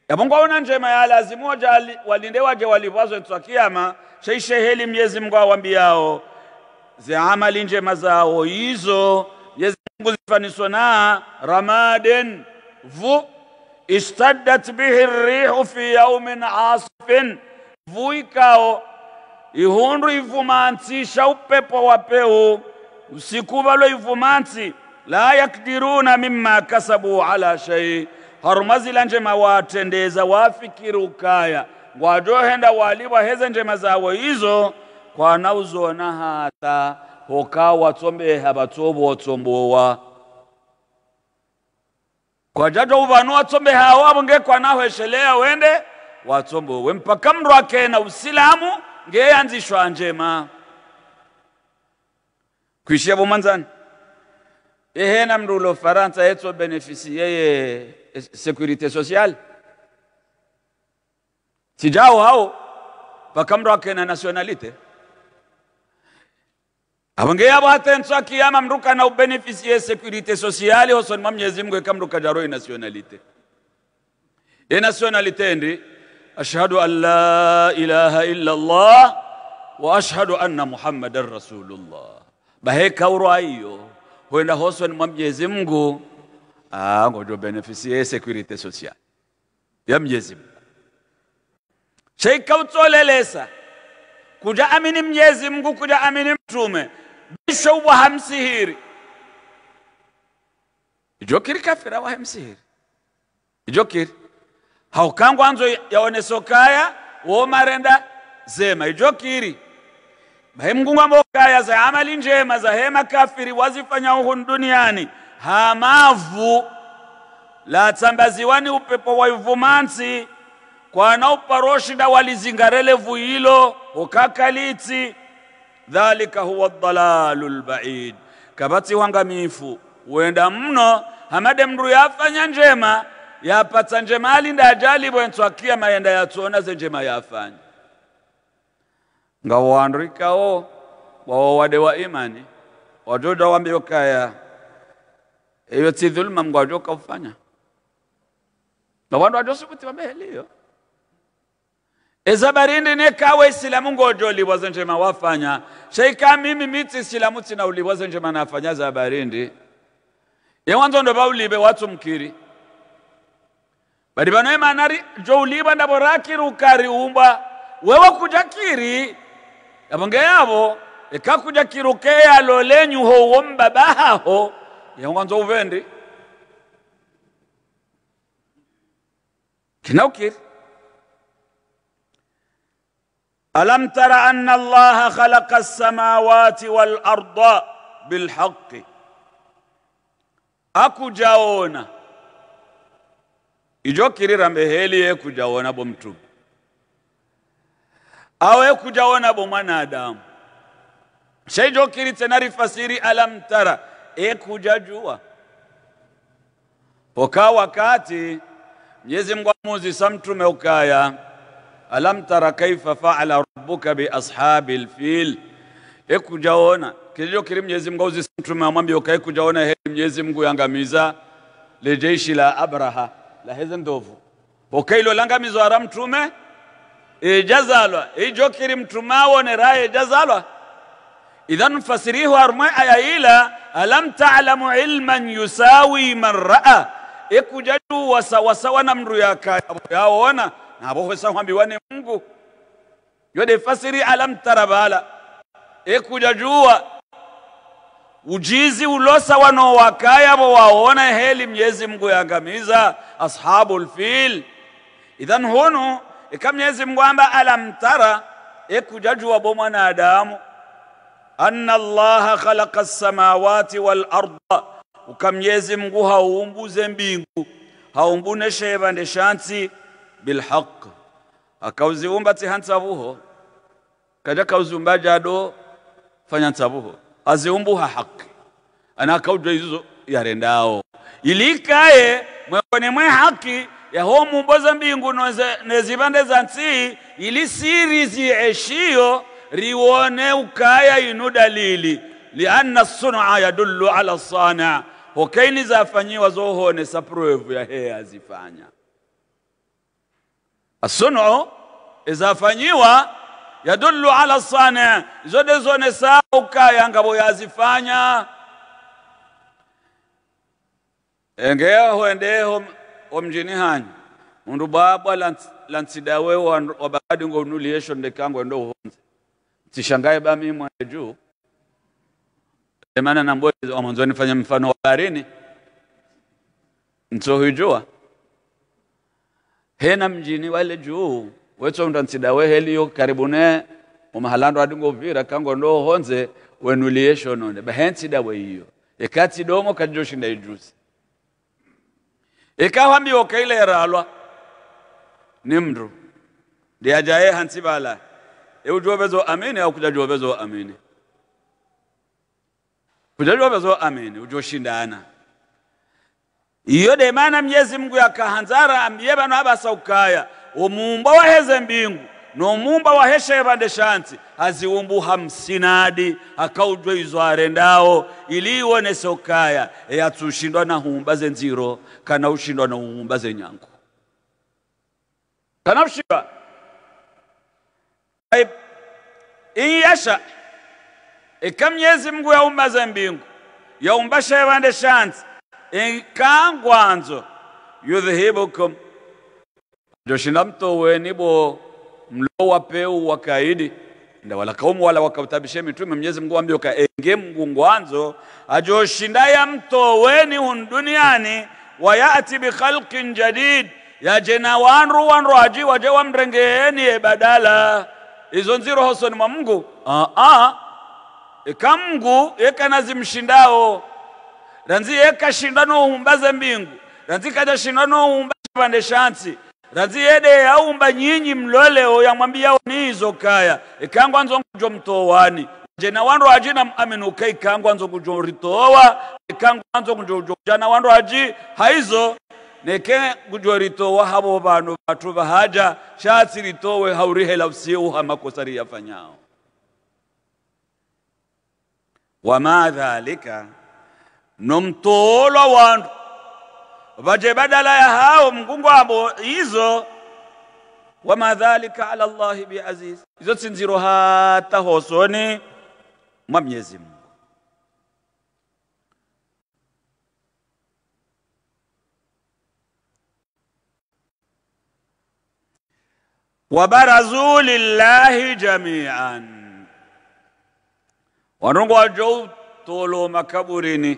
auna njema ya lazimu waja walinde waje walivazwe twa kiyama sheisheheli myezi mungu awambiao ze amali njema zao hizo yezi mungu zifaniswa na ramaden vu istadat bihi rihu fi yaumin asifin, vuikao ikao ihundu ivumantsisha upepo wa peu usiku valo ivumantsi la yakdiruna mimma kasabu ala shai harumazila njema watendeza wafikiri ukaya ngwajohenda walibwa heze njema zawe hizo kwana uzona hata hoka watsombeha vatsovotsombova kwajaja uvanu watsombe hawo avo ngekwanahweshelea wende uwe mpaka mndu akena usilamu ngeyanzishwa njema kuishia vomanzani ehena mndu ulo faransa yetso benefisi yeye securite sociale tijao hao mpaka mndu akena nationalite abangeyabo atenso akiyama mruka na ubenefisi sosiali hoso sociale hosonima myezi mgwe kamruka jaro nasionalite ye nasionalite ndi ashhadu an la ilaha illa allah wa ashhadu anna muhammadan rasulullah bahe kaurwaiyo huenda hosonima myezi mgu ah, ngojo benefisi ya sekurite sosiali ya myezi mgu sheikautsolelesa kuja amini mnyezi mgu kuja amini mtume bisho wahamsihiri ijokiri kafira wahemsihiri ijokiri haukangwa anzo yaonesokaya womarenda zema ijokiri bahemgungwa mokaya za amali njema za hema kafiri wazifanya uhu duniani hamavu latsambaziwani upepo wa ivumansi kwana uparoshida walizingarele hilo ukakalitsi dhalika huwa dalalu lbaid kapati wangamifu uenda mno hamade mndu yafanya njema yapatsa njema alinda ajali bwentwakia mayenda yatuona ze njema yafanya ngawoandrikawo wawowade wa imani wajuda wambiokaya eyo ti dhuluma mngu ajo kaufanya na wandu ajo sikuti wabeheliyo ezabarindi barindi nekawe isilamu ngojo ulibwaze njema wafanya shaika mimi mitsi silamu tsina ulibwaze njema nafanya za barindi yewanzo ndo baulibe watu mkiri badibano banoye manari jo ndabo ukari umba wewe kuja kiri yabonge yabo ekakuja kirukeya lolenyu ho uwo mbabahaho yewanzo uvendi kinaukiri alam tara anna allaha khalaqa as-samawati wal arda bil haqqi akujaona meheli mbeheli kujaona bo mtume awe kujaona bo mwanadamu shaijokiri tena rifasiri alam tara ekujajua poka wakati mnyezi mgwa muzi sa mtume ukaya alam tara kaifa faala rabbuka biashabil lfil ekujaona kilichokiri Mwenyezi Mungu uzi mtume amwambia ukae kujaona heri Mwenyezi Mungu yangamiza lejeshi la Abraha la heze ndovu ukailo langamizo ara mtume ijazalwa e, ijokiri e, mtume awone raye ijazalwa idhan mfasirihu arumwe aya alam ta'lamu ilman yusawi man raa ikujajuwa sawasawa na mndu yakayaona ya na bo hosa hambi wane mungu yode fasiri alam tarabala e kujajua ujizi ulosa wanowakaya bo waona heli mnyezi mungu yangamiza ashabu lfil idhan hunu ika mnyezi mungu amba alam tara e kujajua bo mwanadamu anna allaha khalaqa lsamawati walarda uka mnyezi mungu haumbuze mbingu haumbune sheva ndeshansi bilhaq akauziumba tsihansabuho kaja kauziumba jado fanyantsabuho aziumbuha haki ana akaudwa izo yarendao ilikaye mwengone mwe haki yaho mumbo za mbingu nezipande za nsi ili siri zieshiyo riwone ukaya inu dalili lianna sun'a yadullu ala sana hokaini zafanyiwa zohone sa ya hea azifanya asunu izafanyiwa yadullu ala sani, zode zonesauka yanga boyazifanya engeho omjini hanyu mundu bwabwa lansidawe wabakadi ngounuliesho ndekango endo uhonze tishangae bami mwane juu emana namboe mwanzoni fanya mfano wa barini nsohuijua hena mjini wale juu wetsonda ntsida weheliyo ne umahalando adingo vira kango ndo honze wenuliye shonone bahentsida weiyo ikatsi domo kadjoshinda ijusi ikahwambiwo kaile eralwa ni mndu ndiajae hansi bala eujovezo amini au kujajovezo amini kujajovezo amini ujoshindana iyo de mana mnyezi mungu yakahanzara ambiye bano abasaukaya omumba waheze mbingu nomumba waheshe bande shansi haziumbu hamsinadi akaudwe izo arendawo iliwone sokaya eyatsushindwa na humba ze nziro kana ushindwa na humba ze nyango kana ushindwa iyasha eka mungu yaumba ze mbingu yaumbashe bande enkangwanzo yudhihibukum ndoshina mtoweni bo mlo wakaidi nda wala kaumu wala wakautabishe mitume mnyezi mungu wambioka ka enge mgungwanzo ajoshinda ya mtoweni hun duniani wayati bikhalqin jadid yajena wanru wanru aji waje wamrengeeni e badala izo nzirohosoni mwa mungu a ah, a ah. eka mungu e ranzi yeka shinda umbaze mbingu ranzi kaja shinda nohumba chipande shansi ranzi yede yaumba nyinyi mloleo yamwambia niizo kaya ikangwa nzongujo mtowani jena wandu aji na amenuka ikangwa nzongujo ritowa ikangwa nzongujo jana wandu aji haizo neke gujoritowa habo bantu batu bahaja shatsi ritowe haurihela usiuha makosa wa wama dhalika nomtoola wandu vaje badala ya hao mgungwambo izo wama dhalika ala llahi biaziz izo tsinziro hata hosoni mwa mnyezi mungu wabarazuu lillahi jamian wanungu wajou toloma kaburini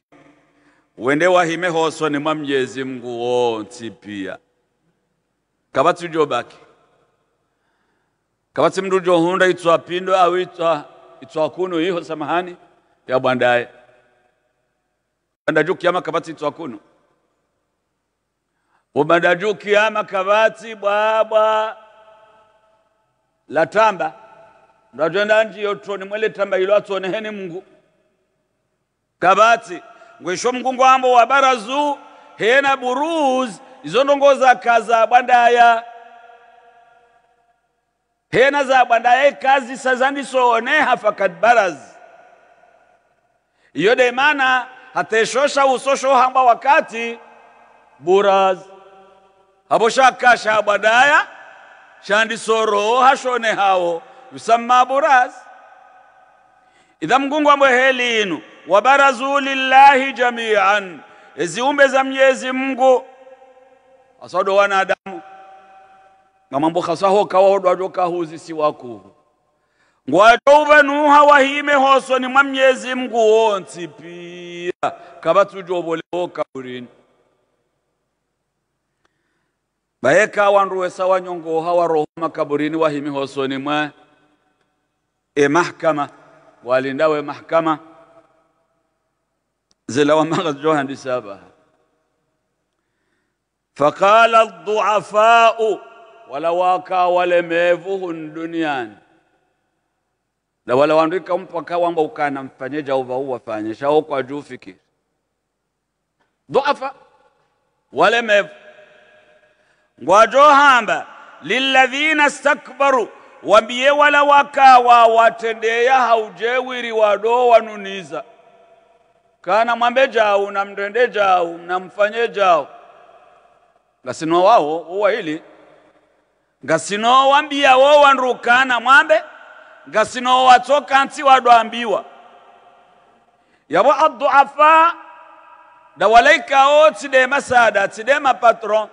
wende wahime hoso ni mwa mngu wonsi pia kabatsi ujobaki kabatsi mndu ujohunda itswa pindo au itswa itswa kunu iho samahani ya bwandaye bwandaju kiyama kabatsi itswa kunu bwandaju kiyama kabatsi bwabwa latamba ndajenda njiyo ni mwele tamba ilo atsoneheni mngu kabatsi ngwesho ambo wa barazu hena buruz izondongoza kaza bwandaya hena za bwandaya ikazi sazandisone hafakat baraz iyo demana hateshosha usosho hamba wakati buraz habo shakasha bwandaya shandisoro hashone hawo yusamma buraz idha mgungwambo helinu wabarazu lillahi jamian, ziumbe za Mwenyezi Mungu asado wanadamu ngamambo khasaho kawaodwadokahuzi siwakuvu ngwatouva nuha wahime hosoni mwa Mwenyezi Mungu wonsi pia kavatsujovolewo kaburini baeka wandu wesa wanyongoha waroho makaburini wahimi hosoni mwa emahkama walindawe mahkama زلوامغز جوهن دسابة فقال الضعفاء walawaaka walemevu hun duniani na walawaandika mpaka wamba ukana mfanyeja uvau wafanyesha au kwa juu fikiri dhuafa walemevu ngwajo hamba lilladhina stakbaru wambie wala wakawa watendeya haujewiri wado wanuniza kana mwambe jao mndende jao mfanye jao ngasino wao uwa hili ngasino wambia wo wanrukana mwambe ngasino watoka nsi wadwambiwa yabo adduafa dawalaikawo tside masada tside mapatron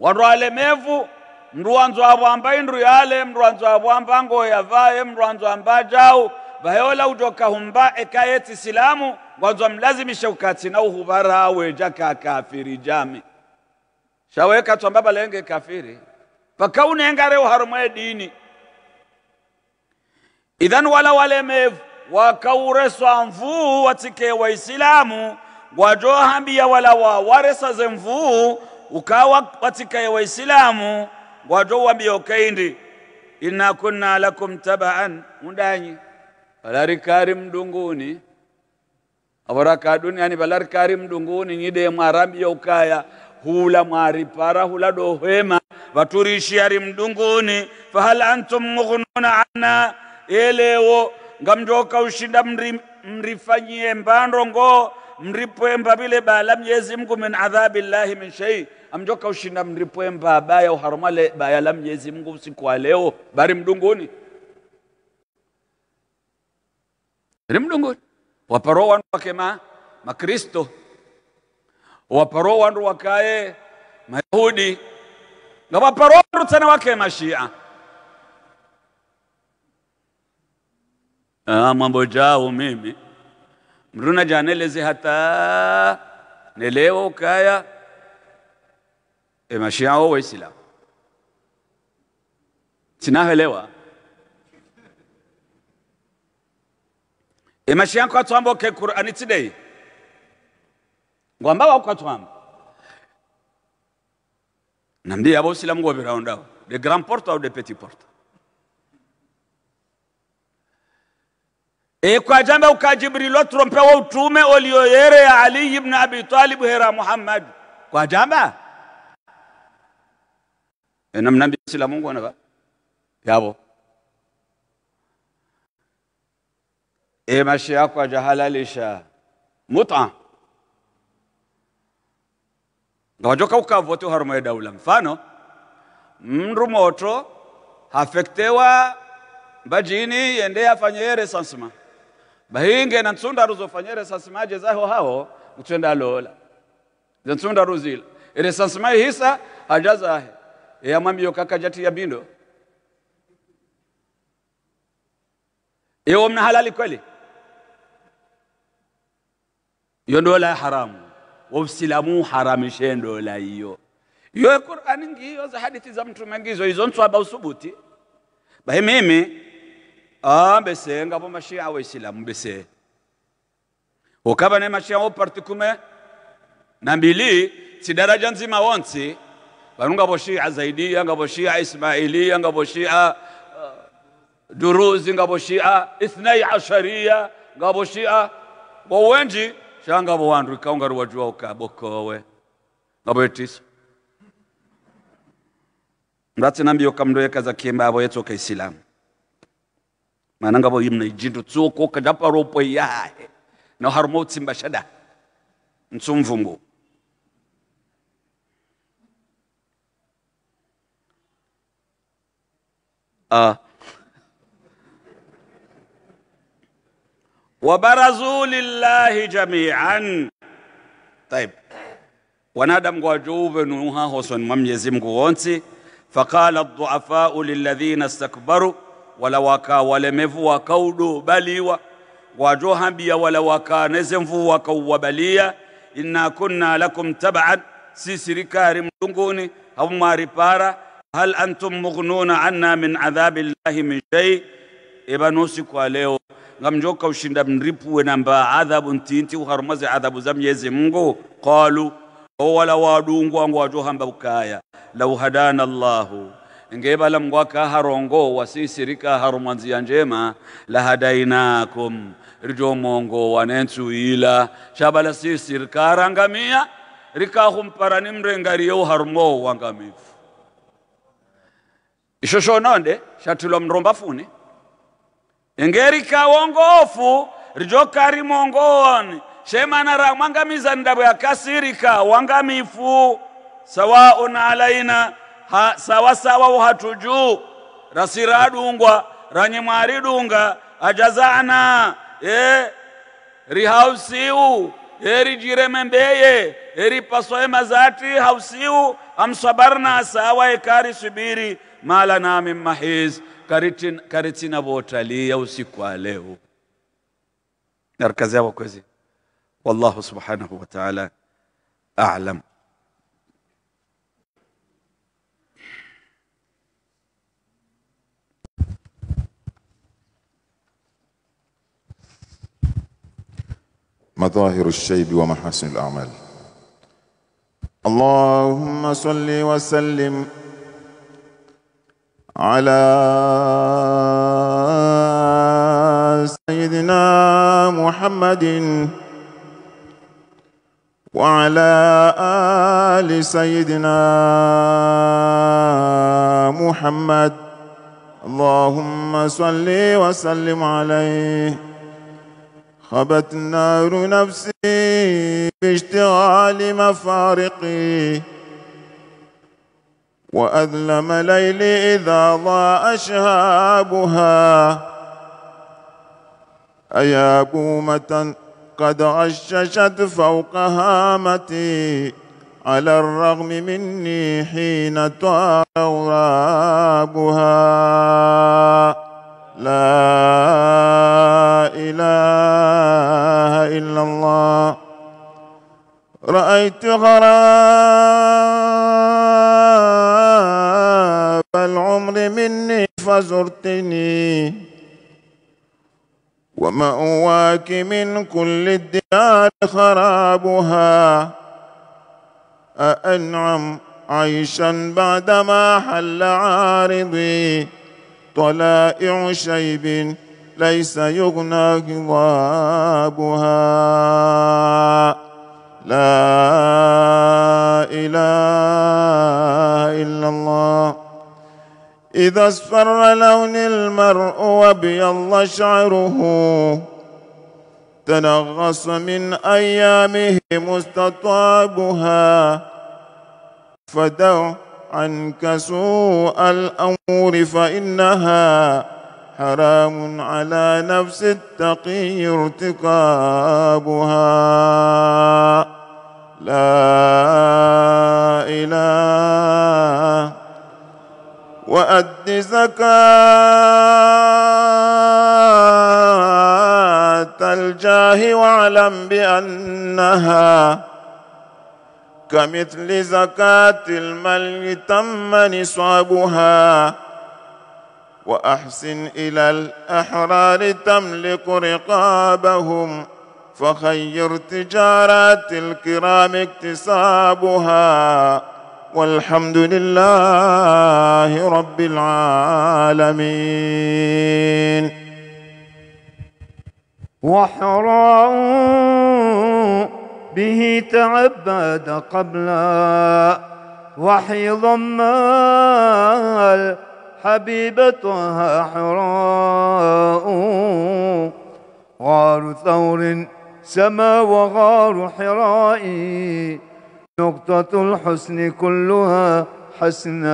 wandu alemevu mndu wanzwabwamba indru yale mndu wanzwabwamba ngoyavaye mndu wanzwamba jau vahola udoka humba ekayeti silamu ngwanzwa mlazimisha na uhubara weja kakafiri jami shaweka twamba balenge kafiri paka unengare uharumwe dini idhan wala walemevu wakaureswa mvuu watike waisilamu gwajohambia wala wawaresaze mvuu ukawa watikaye waisilamu ngwajowambiya ukaindi inna kunna lakum tabaan undanyi balari karim dunguni abara kaduni mdunguni balari karim dunguni nyide mwarambi ukaya hula mwaripara hula dohema vaturishiyari mdunguni fahal antum mughnuna anna elewo ngamjoka ushinda mri, mrifanyie mbando ngo mripwemba vile bala mjezi mngu min adhabi llahi min shei amjoka ushinda mripwemba baya uharumale baya la mjezi mngu siku leo bari mdunguni rimlungul waparo wandu wakema makristo waparo wandu wakaye mayahudi nga waparo wandu tsana wake mashia ah, mambo jao mimi mruna janeleze hata nelewo ukaya emashia e, wo e sinahelewa sinahelewa emashiya ke qur'ani today ngwamba wakatwamba nambi abo silamu gobiraundao de grand porte au de petit porte e kwa jamba ukajibrilo trompe wa utume yere ya Ali ibn Abi Talib hera Muhammad kwa jamba e namnambi sila Mungu anaba yabo e maisha yako ajahalalisha muta ngawajoka ukavote harumo ya daula mfano mndu moto hafektewa mbajini yende afanye yeresansima bahinge na ntsunda ruzofanye yeresansima je zaho hao mtenda lola ze ntsunda ruzila yeresansima hisa hajazahe eyamwamiyo kakajati ya bindo ewo mna halali kweli iyo ndola haramu wausilamu haramishe ndola hiyo iyo qurani ngiyo za hadithi za mtume ngizo hizo ntswaba usubuti bahe mimi ah bese ngabo mashia waisilamu bese ukaba ne mashia wo partikume na mbili si daraja nzima wonsi barungabo shia zaidia ngabo shia ismailia ngabo shia duruzi ngabo shia ithnai asharia ngabo shia wawenji bo wandu ikaunga ruwajua ukabokowe ngabowetisa ndatsinambiyo kamndoyeka za yeto ka isilamu mana ngavo yimna ijindu tsuokoka daparopo ya na haruma tsimba shada ntsumvumbu uh, وبرزوا لله جميعا طيب ونادم وجوب نوها حسن مم يزم غونسي فقال الضعفاء للذين استكبروا ولو كا ولمفوا كودو بليوا وجوها بيا ولو نزم فوا كو بليا إنا كنا لكم تبعا سيسري كارم دنقوني هم ماري بارا هل أنتم مغنون عنا من عذاب الله من شيء إبا نوسك وليو ngamjoka ushinda mripuwe namba adhabu ntinti uharumaze adhabu za myezi mungu qalu owala wadungu wangu wajohamba ukaya lau hadana allahu ngebala mngwaka harongo wasisirika harumwanzia njema lahadainakum rijomongo wanensuila shabala sisir karangamia rikahumparani mrengariyo uharumo wangamifu ishosho shatulwa mrombafuni engeri wongofu rijoka rimongooni shemana ramwangamiza ndabo yakasirika wangamifu sawaun alaina ha, sawasawa uhatuju rasiradungwa dunga ajazana e rihausiu erijiremembeye eripasoe mazati hausiu amsabarna sawa ekari subiri mala na min karitina ya usiku wa leo na kazi yao kwezi. Wallahu subhanahu wa ta'ala a'lam. مظاهر الشيب ومحاسن الأعمال اللهم صل وسلم على سيدنا محمد وعلى آل سيدنا محمد اللهم صل وسلم عليه خبت نار نفسي باشتغال مفارقي وأظلم ليل إذا ضاء شهابها أيا بومة قد عششت فوق هامتي على الرغم مني حين تورابها لا إله إلا الله رأيت غرام العمر مني فزرتني ومأواك من كل الديار خرابها أأنعم عيشا بعدما حل عارضي طلائع شيب ليس يغنى غضابها لا إله إلا الله إذا اصفر لون المرء وابيض شعره تنغص من أيامه مستطابها فدع عنك سوء الأمور فإنها حرام على نفس التقي ارتكابها لا إله وأد زكاة الجاه واعلم بأنها كمثل زكاة المال تم نصابها وأحسن إلى الأحرار تملك رقابهم فخير تجارات الكرام اكتسابها والحمد لله رب العالمين وحراء به تعبد قبل وحي ضمال حبيبتها حراء غار ثور سما وغار حرائي نقطة الحسن كلها حسناء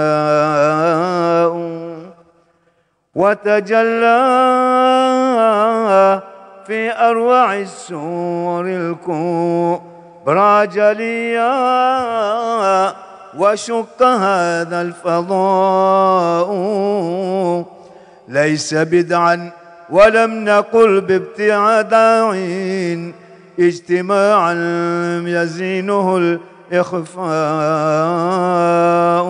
وتجلى في أروع السور الكبرى جليا وشق هذا الفضاء ليس بدعا ولم نقل بابتعاد عين اجتماعا يزينه الفضاء إخفاء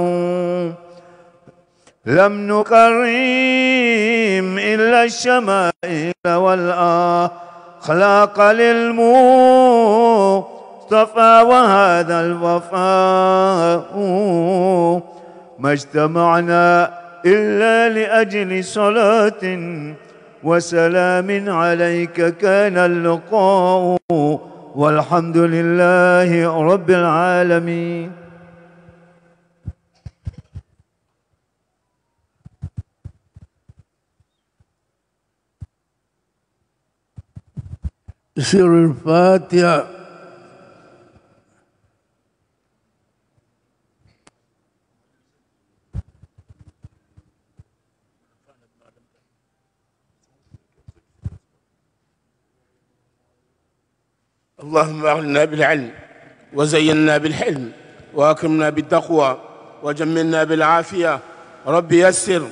لم نكرم إلا الشمائل والأخلاق للمصطفى وهذا الوفاء ما اجتمعنا إلا لأجل صلاة وسلام عليك كان اللقاء والحمد لله رب العالمين يصير الفاتحه اللهم أعنا بالعلم وزينا بالحلم وأكرمنا بالتقوى وجملنا بالعافية رب يسر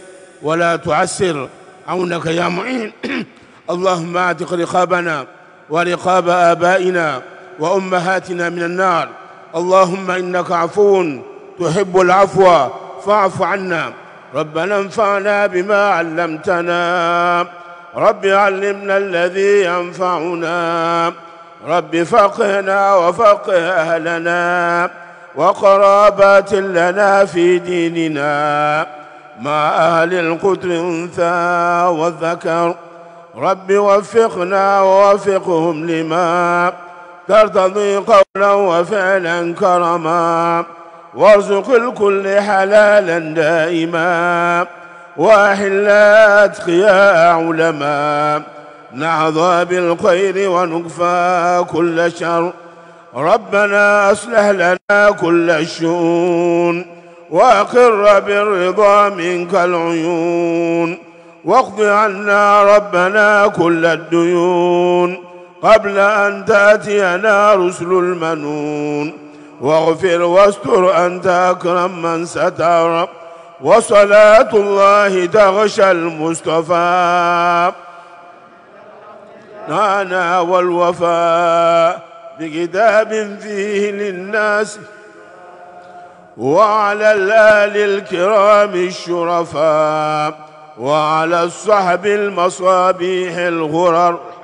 ولا تعسر عونك يا معين اللهم اعتق رقابنا ورقاب آبائنا وأمهاتنا من النار اللهم إنك عفو تحب العفو فاعف عنا ربنا انفعنا بما علمتنا رب علمنا الذي ينفعنا رب فقهنا وفقه أهلنا وقرابات لنا في ديننا مع أهل القدر أنثى والذكر رب وفقنا ووفقهم لما ترتضي قولا وفعلا كرما وارزق الكل حلالا دائما واحلات خياء علماً نعظى بالخير ونكفى كل شر ربنا أصلح لنا كل الشؤون وأقر بالرضا منك العيون واقض عنا ربنا كل الديون قبل أن تأتينا رسل المنون واغفر واستر أنت أكرم من ستر وصلاة الله تغشى المصطفى نانا والوفاء بكتاب فيه للناس وعلى الآل الكرام الشرفاء وعلى الصحب المصابيح الغرر